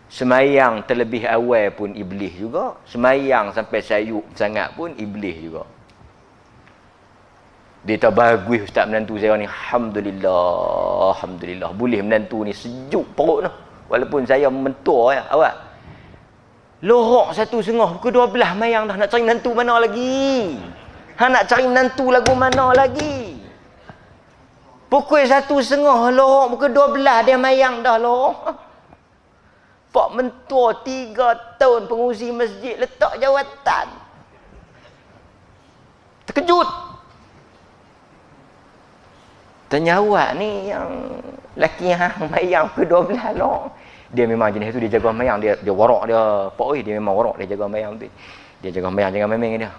Semayang terlebih awal pun iblis juga. Semayang sampai sayup sangat pun iblis juga. Dia tak bagus ustaz menantu saya ni. Alhamdulillah. Alhamdulillah. Boleh menantu ni sejuk perut ni. Walaupun saya mentor ya. Awak. Lorok satu sengah. Pukul dua belah mayang dah nak cari menantu mana lagi. Han nak cari menantu lagu mana lagi? Pukul satu setengah lorok, pukul dua belah dia mayang dah lorok. Pak mentua tiga tahun pengurusi masjid letak jawatan. Terkejut. Tanya awak ni yang lelaki yang mayang pukul dua belah lorok. Dia memang jenis tu dia jaga mayang. Dia, dia warok dia. Pak oi dia memang warok dia jaga mayang tu. Dia jaga mayang jangan main-main dia.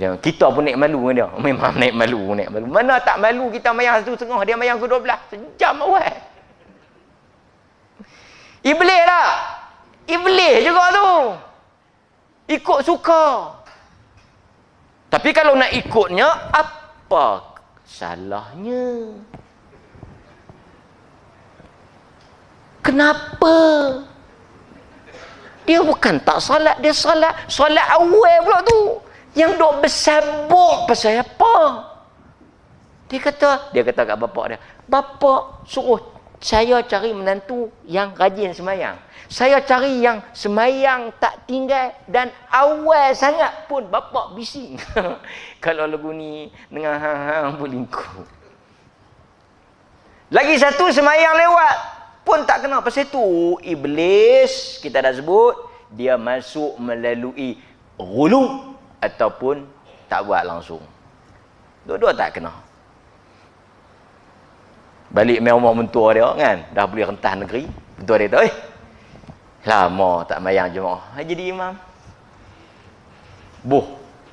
Jangan, kita pun naik malu dengan dia. Memang naik malu, naik malu. Mana tak malu kita mayang satu setengah, dia mayang ke dua belas. Sejam awal. Iblis lah. Iblis juga tu. Ikut suka. Tapi kalau nak ikutnya, apa salahnya? Kenapa? Dia bukan tak salat, dia salat. Salat awal pula tu. Yang duk bersabuk pasal apa? Dia kata, dia kata kat bapak dia, bapak suruh saya cari menantu yang rajin semayang. Saya cari yang semayang tak tinggal dan awal sangat pun bapak bising. Kalau lagu ni dengan hang-hang pun Lagi satu semayang lewat pun tak kena. Pasal tu iblis kita dah sebut dia masuk melalui gulung ataupun tak buat langsung dua-dua tak kena balik main rumah mentua dia kan dah boleh rentas negeri mentua dia tahu eh lama tak mayang jemaah jadi imam buh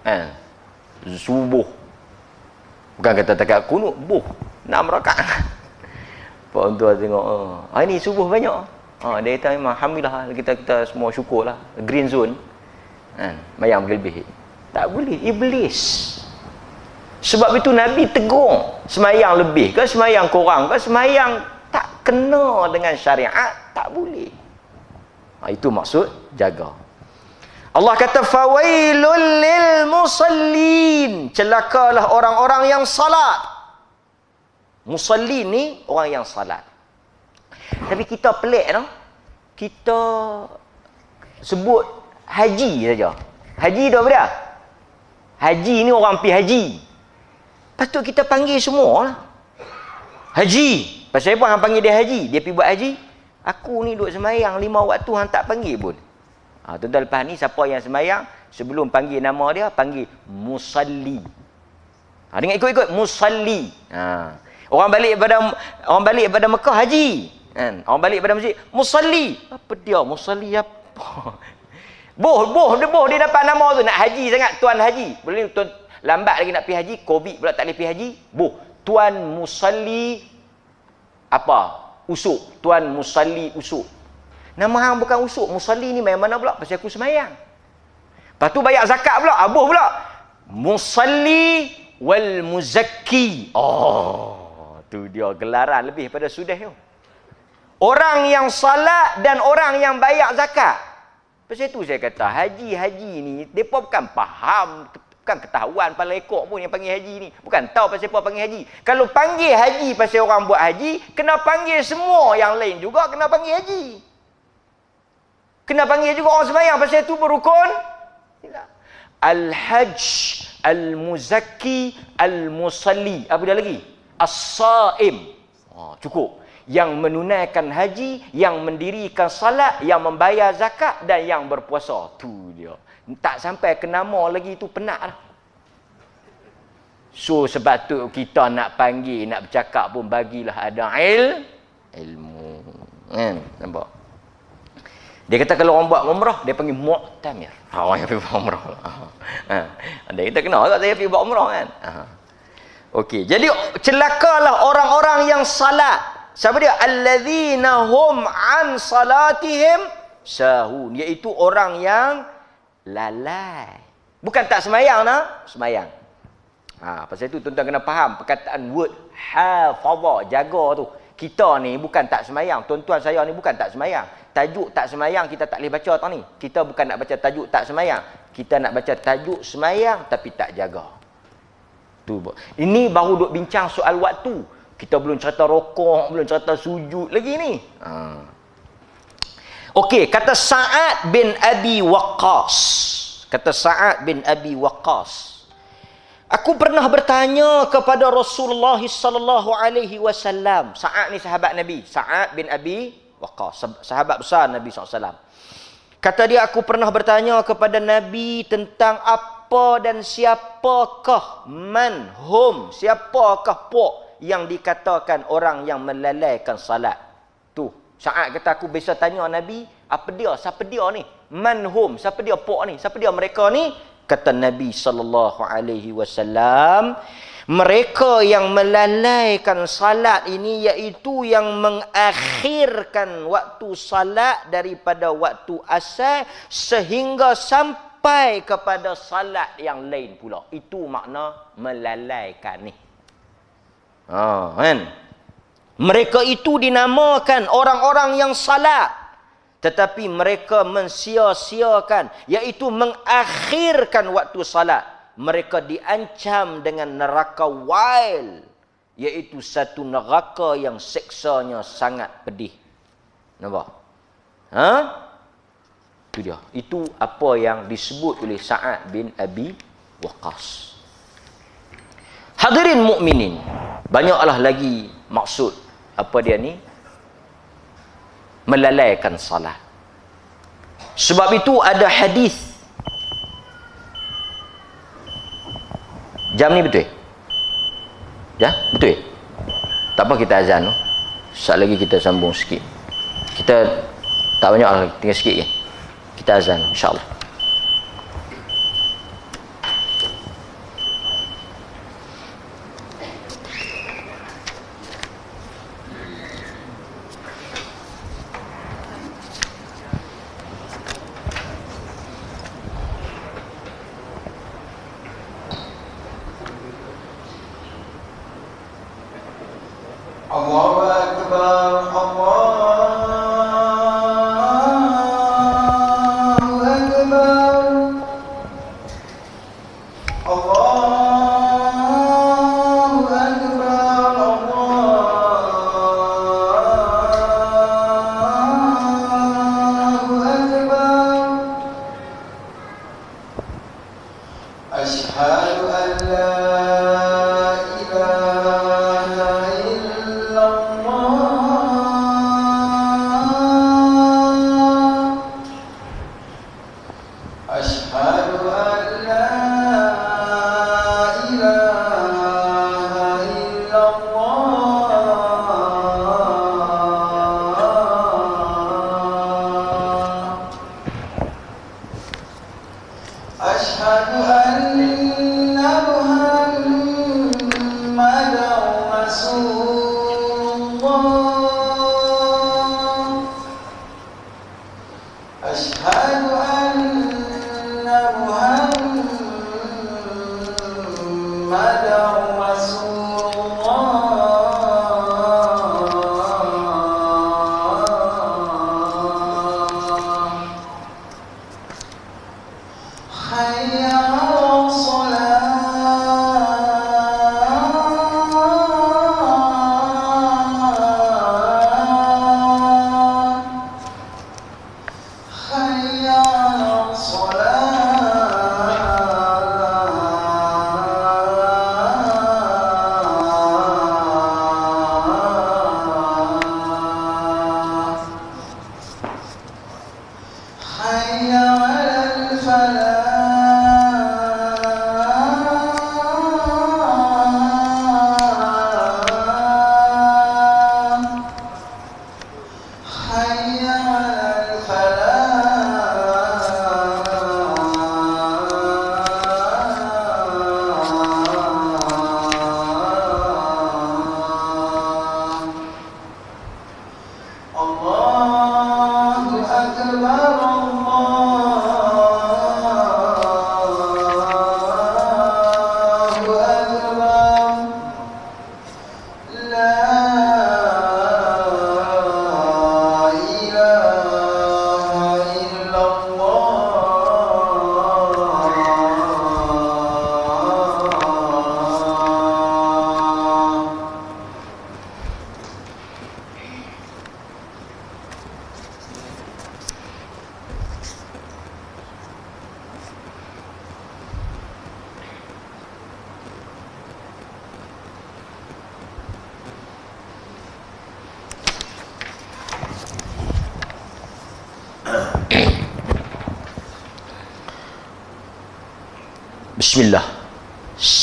kan subuh bukan kata takat kunut buh enam rakaat Pak Tua tengok oh, ah, ini subuh banyak oh, dia kata memang Alhamdulillah kita, kita semua syukur lah green zone kan mayang lebih tak boleh iblis sebab itu Nabi tegur semayang lebih ke semayang kurang ke semayang tak kena dengan syariat tak boleh ha, itu maksud jaga Allah kata fawailul lil musallin celakalah orang-orang yang salat musallin ni orang yang salat tapi kita pelik no? kita sebut haji saja haji dah berapa Haji ni orang pergi haji. Patut kita panggil semua lah. Haji. Pasal apa orang panggil dia haji? Dia pergi buat haji. Aku ni duduk semayang lima waktu orang tak panggil pun. Ha, tuan-tuan lepas ni siapa yang semayang sebelum panggil nama dia panggil musalli. Ha, dengar ikut-ikut musalli. Ha. Orang balik pada orang balik pada Mekah haji. Kan? Orang balik pada masjid musalli. Apa dia musalli apa? Boh, boh, dia boh dia dapat nama tu. Nak haji sangat, Tuan Haji. Boleh ni, tuan, lambat lagi nak pergi haji. Covid pula tak boleh pergi haji. Boh, Tuan Musalli, apa? Usuk. Tuan Musalli Usuk. Nama hang bukan Usuk. Musalli ni main mana pula? Pasal aku semayang. Lepas tu bayar zakat pula. Abuh pula. Musalli wal muzaki. Oh, tu dia gelaran lebih pada sudah tu. Orang yang salat dan orang yang bayar zakat. Pasal tu saya kata, haji-haji ni, mereka bukan faham, bukan ketahuan pada ekor pun yang panggil haji ni. Bukan tahu pasal apa panggil haji. Kalau panggil haji pasal orang buat haji, kena panggil semua yang lain juga, kena panggil haji. Kena panggil juga orang semayang pasal tu berukun. Al-Hajj, Al-Muzaki, Al-Musalli. Apa dia lagi? As-Sa'im. Oh, cukup yang menunaikan haji, yang mendirikan salat, yang membayar zakat dan yang berpuasa. Tu dia. Tak sampai ke nama lagi tu penat lah. So sebab tu kita nak panggil, nak bercakap pun bagilah ada il, ilmu. Kan? Nampak? Dia kata kalau orang buat umrah, dia panggil mu'tamir. Ah, orang yang pergi buat umrah. Ha. Ah. Ah. Dan kita kenal tak saya pergi buat umrah kan? Ha. Okey, jadi celakalah orang-orang yang salat siapa dia al allazina hum an salatihim sahun iaitu orang yang lalai bukan tak semayang nak? semayang ha pasal itu tuan-tuan kena faham perkataan word hafaza jaga tu kita ni bukan tak semayang tuan-tuan saya ni bukan tak semayang tajuk tak semayang kita tak boleh baca tang ni kita bukan nak baca tajuk tak semayang kita nak baca tajuk semayang tapi tak jaga tu ini baru duk bincang soal waktu kita belum cerita rokok, belum cerita sujud lagi ni. Ha. Okey, kata Sa'ad bin Abi Waqqas. Kata Sa'ad bin Abi Waqqas. Aku pernah bertanya kepada Rasulullah sallallahu alaihi wasallam. Sa'ad ni sahabat Nabi, Sa'ad bin Abi Waqqas, sahabat besar Nabi sallallahu alaihi wasallam. Kata dia aku pernah bertanya kepada Nabi tentang apa dan siapakah man hum siapakah puak yang dikatakan orang yang melalaikan salat. Tu, Saat kata aku biasa tanya Nabi, apa dia? Siapa dia ni? Manhum, siapa dia pok ni? Siapa dia mereka ni? Kata Nabi sallallahu alaihi wasallam, mereka yang melalaikan salat ini iaitu yang mengakhirkan waktu salat daripada waktu asal sehingga sampai kepada salat yang lain pula. Itu makna melalaikan ni. Oh, kan? Mereka itu dinamakan orang-orang yang salah, Tetapi mereka mensia-siakan. Iaitu mengakhirkan waktu salat. Mereka diancam dengan neraka wail. Iaitu satu neraka yang seksanya sangat pedih. Nampak? Ha? Itu dia. Itu apa yang disebut oleh Sa'ad bin Abi Waqas hadirin mukminin banyaklah lagi maksud apa dia ni melalaikan salah. sebab itu ada hadis jam ni betul ya betul tak apa kita azan tu sekejap lagi kita sambung sikit kita tak banyak lah tinggal sikit ya. kita azan insyaAllah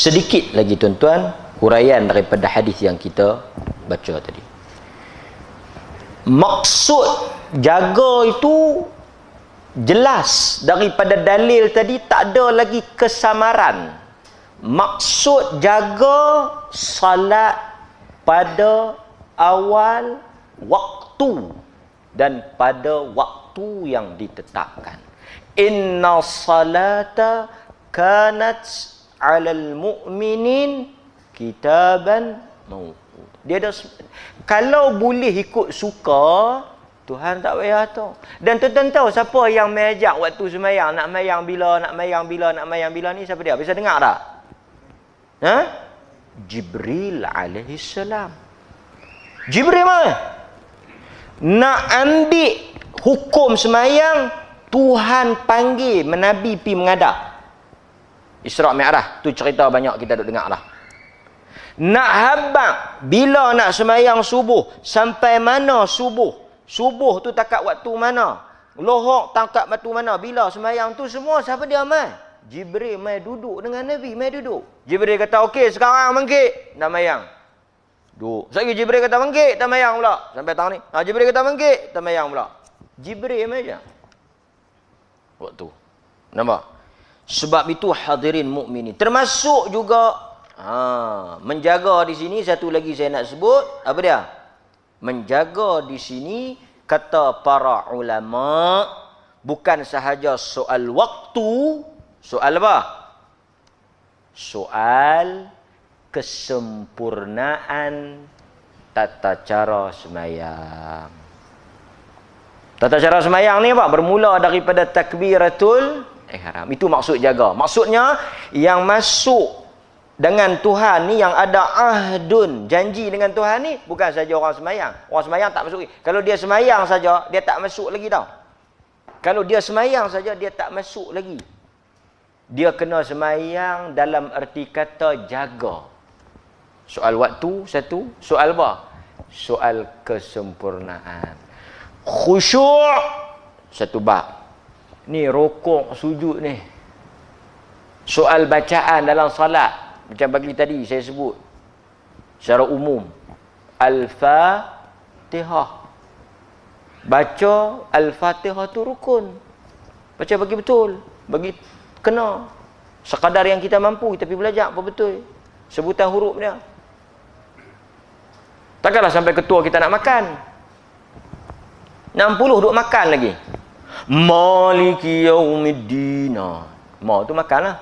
sedikit lagi tuan-tuan huraian daripada hadis yang kita baca tadi maksud jaga itu jelas daripada dalil tadi tak ada lagi kesamaran maksud jaga salat pada awal waktu dan pada waktu yang ditetapkan inna salata kanat alal mu'minin kitaban mawqut. Dia ada kalau boleh ikut suka, Tuhan tak payah tu. Dan tuan-tuan tahu siapa yang mengajak waktu semayang, nak mayang bila, nak mayang bila, nak mayang bila ni siapa dia? Bisa dengar tak? Ha? Jibril alaihi salam. Jibril mana? Nak ambil hukum semayang, Tuhan panggil menabi pi mengadap. Isra' Mi'raj tu cerita banyak kita duk dengar lah nak habak bila nak semayang subuh sampai mana subuh subuh tu takat waktu mana lohok takat waktu mana bila semayang tu semua siapa dia amal Jibril mai duduk dengan Nabi mai duduk Jibril kata okey sekarang bangkit nak mayang duduk sekejap so, Jibril kata bangkit tak mayang pula sampai tahun ni ha, Jibril kata bangkit tak mayang pula Jibril mai je waktu nampak sebab itu hadirin mukmini. Termasuk juga ha, menjaga di sini satu lagi saya nak sebut apa dia? Menjaga di sini kata para ulama bukan sahaja soal waktu, soal apa? Soal kesempurnaan tata cara semayang. Tata cara semayang ni apa? Bermula daripada takbiratul yang eh, haram. Itu maksud jaga. Maksudnya yang masuk dengan Tuhan ni yang ada ahdun, janji dengan Tuhan ni bukan saja orang semayang. Orang semayang tak masuk. Kalau dia semayang saja, dia tak masuk lagi tau. Kalau dia semayang saja, dia tak masuk lagi. Dia kena semayang dalam erti kata jaga. Soal waktu satu, soal apa? Soal kesempurnaan. Khusyuk satu bab ni rokok sujud ni soal bacaan dalam salat macam bagi tadi saya sebut secara umum Al-Fatihah baca Al-Fatihah tu rukun baca bagi betul bagi kena sekadar yang kita mampu tapi belajar apa betul sebutan huruf dia takkanlah sampai ketua kita nak makan 60 duk makan lagi maliki yaumiddin. Ma tu makanlah.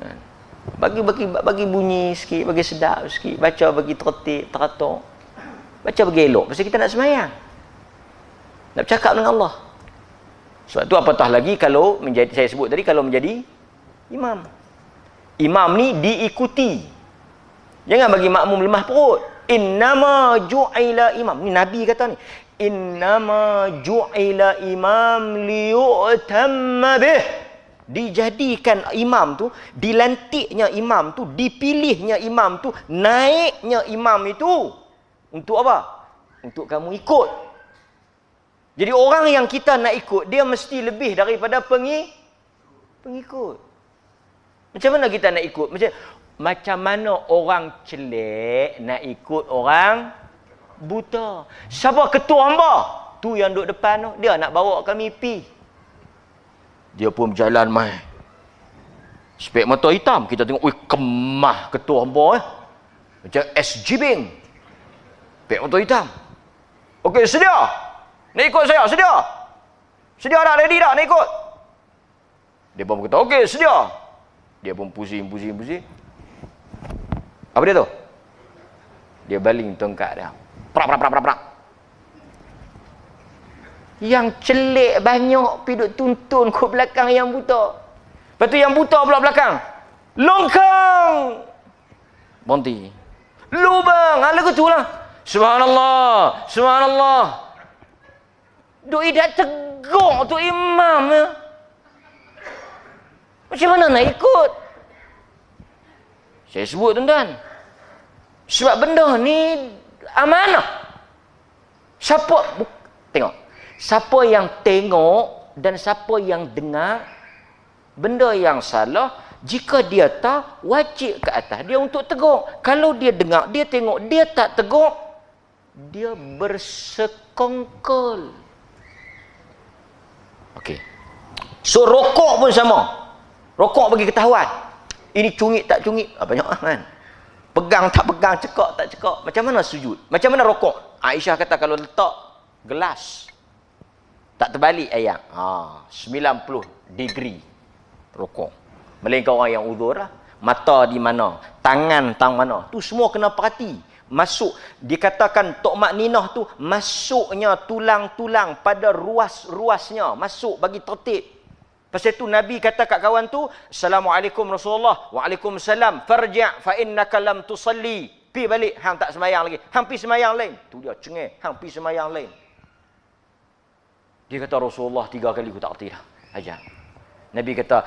Kan? Bagi bagi bagi bunyi sikit, bagi sedap sikit, baca bagi tertib, teratur. Baca bagi elok pasal kita nak semayang. Nak cakap dengan Allah. Sebab tu apatah lagi kalau menjadi saya sebut tadi kalau menjadi imam. Imam ni diikuti. Jangan bagi makmum lemah perut. Innama ju'aila imam. Ni Nabi kata ni innama ju'ila imam liyutamma bih dijadikan imam tu dilantiknya imam tu dipilihnya imam tu naiknya imam itu untuk apa untuk kamu ikut jadi orang yang kita nak ikut dia mesti lebih daripada pengi pengikut macam mana kita nak ikut macam macam mana orang celik nak ikut orang buta. Siapa ketua hamba? Tu yang duduk depan tu, dia nak bawa kami pi. Dia pun berjalan mai. Spek motor hitam, kita tengok, "Wih, kemah ketua hamba eh." Macam SG Bing. Spek motor hitam. Okey, sedia. Nak ikut saya, sedia. Sedia dah, ready dah, nak ikut. Dia pun kata, okey, sedia. Dia pun pusing, pusing, pusing. Apa dia tu? Dia baling tongkat dia prak prak prak prak prak yang celik banyak piduk tuntun ke belakang yang buta lepas tu yang buta pula belakang longkang bonti lubang ala ah, tu lah subhanallah subhanallah doi dah tegok tu imam ya. macam mana nak ikut saya sebut tuan-tuan sebab benda ni amanah. Siapa tengok? Siapa yang tengok dan siapa yang dengar benda yang salah jika dia tahu wajib ke atas dia untuk tegur. Kalau dia dengar, dia tengok, dia tak tegur, dia bersekongkol. Okey. So rokok pun sama. Rokok bagi ketahuan. Ini cungit tak cungit? Ah, banyak kan pegang tak pegang, cekok tak cekok. Macam mana sujud? Macam mana rokok? Aisyah kata kalau letak gelas, tak terbalik ayam. Ha, 90 degree rokok. Melainkan orang yang uzur lah. Mata di mana? Tangan tang mana? Tu semua kena perhati. Masuk, dikatakan Tok Mak Ninah tu, masuknya tulang-tulang pada ruas-ruasnya. Masuk bagi tertib. Pasal tu Nabi kata kat kawan tu, Assalamualaikum Rasulullah. Waalaikumsalam. Farja' fa'innaka lam tusalli. Pi balik. Hang tak semayang lagi. Hang pi semayang lain. Tu dia cengih. Hang pi semayang lain. Dia kata Rasulullah tiga kali aku tak kerti dah. Ajar. Nabi kata,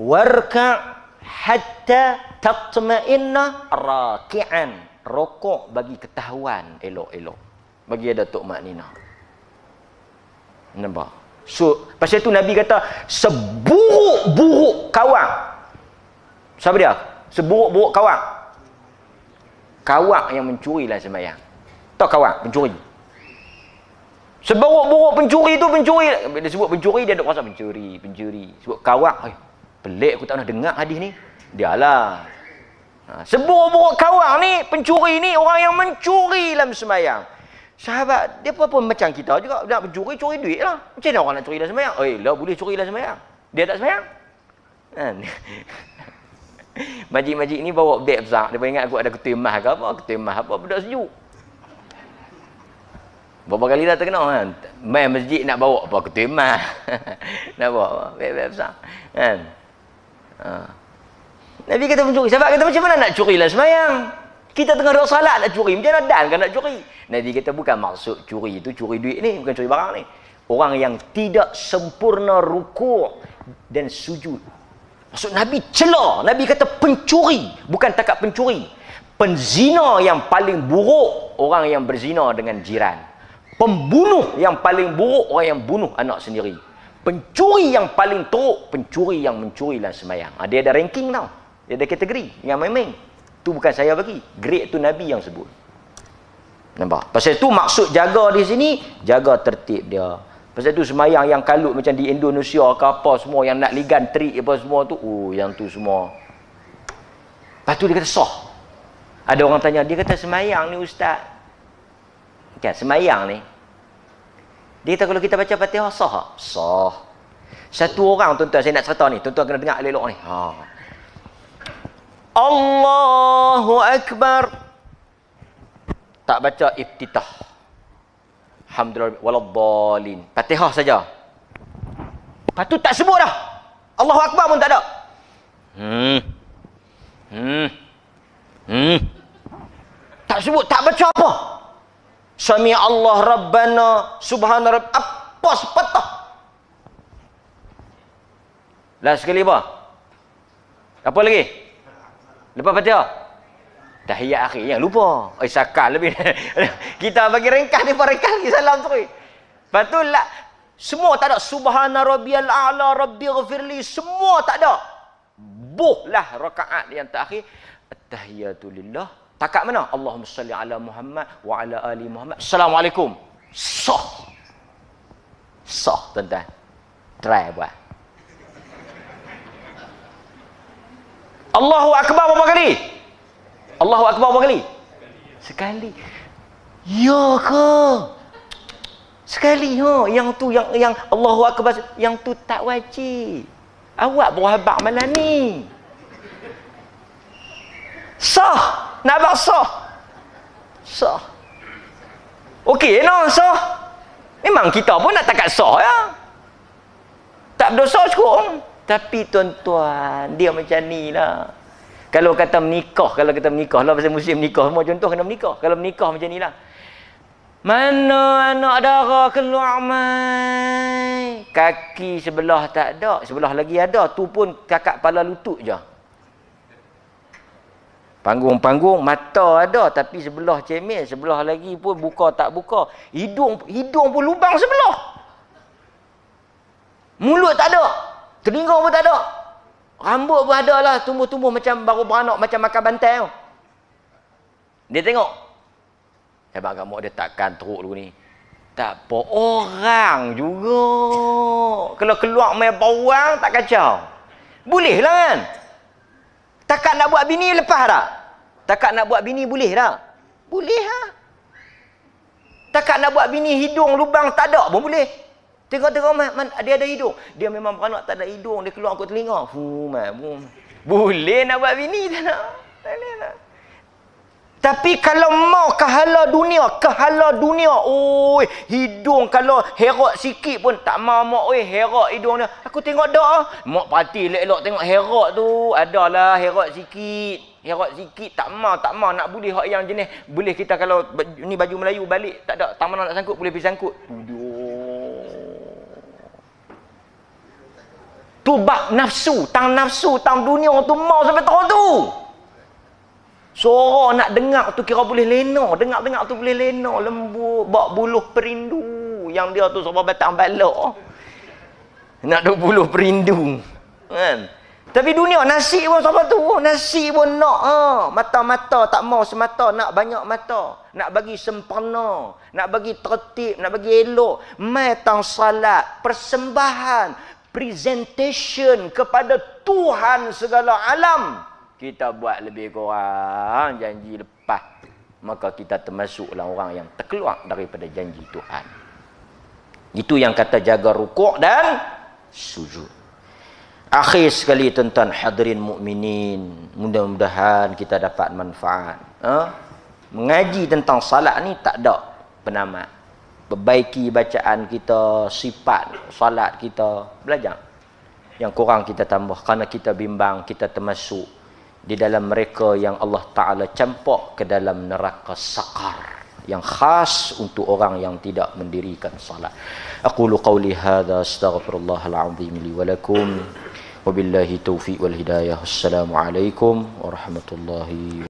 Warka' hatta tatma'inna raki'an. Rokok bagi ketahuan. Elok-elok. Bagi ada Tok Mak Nina. Nampak? So, pasal tu Nabi kata seburuk-buruk kawan. Siapa dia? Seburuk-buruk kawan. Kawan yang mencuri lah sembahyang. Tahu kawan, pencuri. Seburuk-buruk pencuri tu pencuri. Dia sebut pencuri, dia duk rasa pencuri, pencuri. Sebut kawan, eh, pelik aku tak nak dengar hadis ni. Dialah. Ha, seburuk-buruk kawan ni, pencuri ni, orang yang mencuri dalam sembahyang. Sahabat dia pun, macam kita juga nak curi curi duit lah. Macam mana orang nak curi dalam sembahyang? Eh, lah boleh curi dalam sembahyang. Dia tak semayang Kan? Majik-majik ni bawa beg besar. Dia ingat aku ada ketua emas ke apa? Ketua emas apa? Budak sejuk. Berapa kali dah terkenal kan? Main masjid nak bawa apa? Ketua emas. nak bawa apa? Beg-beg besar. Kan? Ha. Nabi kata mencuri. Sahabat kata macam mana nak curi lah semayang? Kita tengah duduk salat nak curi. Macam mana dan kan nak curi? Nabi kata bukan maksud curi itu curi duit ni bukan curi barang ni orang yang tidak sempurna rukuk dan sujud maksud Nabi celah Nabi kata pencuri bukan takat pencuri penzina yang paling buruk orang yang berzina dengan jiran pembunuh yang paling buruk orang yang bunuh anak sendiri pencuri yang paling teruk pencuri yang mencuri lah semayang ah, dia ada ranking tau dia ada kategori yang main-main tu bukan saya bagi great tu Nabi yang sebut Nampak? Pasal tu maksud jaga di sini, jaga tertib dia. Pasal tu semayang yang kalut macam di Indonesia ke apa semua yang nak ligan trik apa semua tu, oh yang tu semua. Lepas tu dia kata sah. Ada orang tanya, dia kata semayang ni ustaz. Kan, semayang ni. Dia kata kalau kita baca Fatihah sah tak? Sah. Satu orang tuan-tuan saya nak cerita ni, tuan-tuan kena dengar elok ni. Ha. Allahu akbar tak baca iftitah alhamdulillah waladdallin fatihah saja lepas tu tak sebut dah Allahu akbar pun tak ada hmm hmm hmm tak sebut tak baca apa sami Allah rabbana subhana rabb apa sepatah last sekali apa apa lagi lepas fatihah tahiyat akhir yang lupa oi eh, sakal lebih kita bagi ringkas dia pun ringkas lagi salam tu betul lah semua tak ada subhana rabbiyal a'la rabbi ghafirli semua tak ada buh lah rakaat yang terakhir tahiyatu lillah takat mana Allahumma salli ala Muhammad wa ala ali Muhammad assalamualaikum sah sah tuan-tuan try buat Allahu akbar berapa kali? Allahu Akbar berapa kali? Sekali. Ya ke? Sekali ha, yang tu yang yang Allahu Akbar yang tu tak wajib. Awak berhabak malam ni. Sah. Nak buat sah. Sah. Okey, eh, no, sah. Memang kita pun nak takat sah ya. Tak berdosa cukup. Tapi tuan-tuan, dia macam ni lah. Kalau kata menikah, kalau kata menikah lah pasal musim menikah semua contoh kena menikah. Kalau menikah macam ni lah. Mana anak dara keluar mai? Kaki sebelah tak ada, sebelah lagi ada. Tu pun kakak pala lutut je. Panggung-panggung, mata ada tapi sebelah cemil, sebelah lagi pun buka tak buka. Hidung hidung pun lubang sebelah. Mulut tak ada. Telinga pun tak ada. Rambut pun ada lah, tumbuh-tumbuh macam baru beranak, macam makan bantai tu. Dia tengok. Hebat eh, kamu dia takkan teruk dulu ni. Tak apa, orang juga. Kalau keluar main bawang, tak kacau. Boleh lah kan? Takkan nak buat bini, lepas tak? Takkan nak buat bini, boleh tak? Boleh lah. Takkan nak buat bini, hidung, lubang, tak ada pun boleh. Tengok-tengok dia ada hidung. Dia memang beranak tak ada hidung. Dia keluar aku telinga. Fu, man, bu. Boleh nak buat bini tak nak. boleh nak. Tapi kalau mau kehala dunia, kehala dunia. Oi, hidung kalau herak sikit pun tak mau mak oi herak hidung dia. Aku tengok dak ah. Mak parti elok-elok tengok herak tu. Adalah herak sikit. Herak sikit tak mau, tak mau nak boleh hak yang jenis boleh kita kalau ni baju Melayu balik tak ada tak nak sangkut boleh pergi sangkut. Tuduh. tu bab nafsu tang nafsu tang dunia tu mau sampai tahu tu suara nak dengar tu kira boleh lena dengar-dengar tu boleh lena lembut bak buluh perindu yang dia tu sebab batang balok nak duk buluh perindu kan tapi dunia nasi pun siapa tu nasi pun nak ha. mata-mata tak mau semata nak banyak mata nak bagi sempurna nak bagi tertib nak bagi elok mai tang salat persembahan presentation kepada Tuhan segala alam kita buat lebih kurang janji lepas maka kita termasuklah orang yang terkeluar daripada janji Tuhan itu yang kata jaga rukuk dan sujud akhir sekali tuan-tuan hadirin mukminin mudah-mudahan kita dapat manfaat ha? mengaji tentang salat ni tak ada penamat perbaiki bacaan kita, sifat salat kita, belajar. Yang kurang kita tambah kerana kita bimbang, kita termasuk di dalam mereka yang Allah Taala campak ke dalam neraka sakar yang khas untuk orang yang tidak mendirikan salat. Aku qawli hadza astaghfirullahal azim li wa lakum wa billahi taufiq wal hidayah. Assalamualaikum warahmatullahi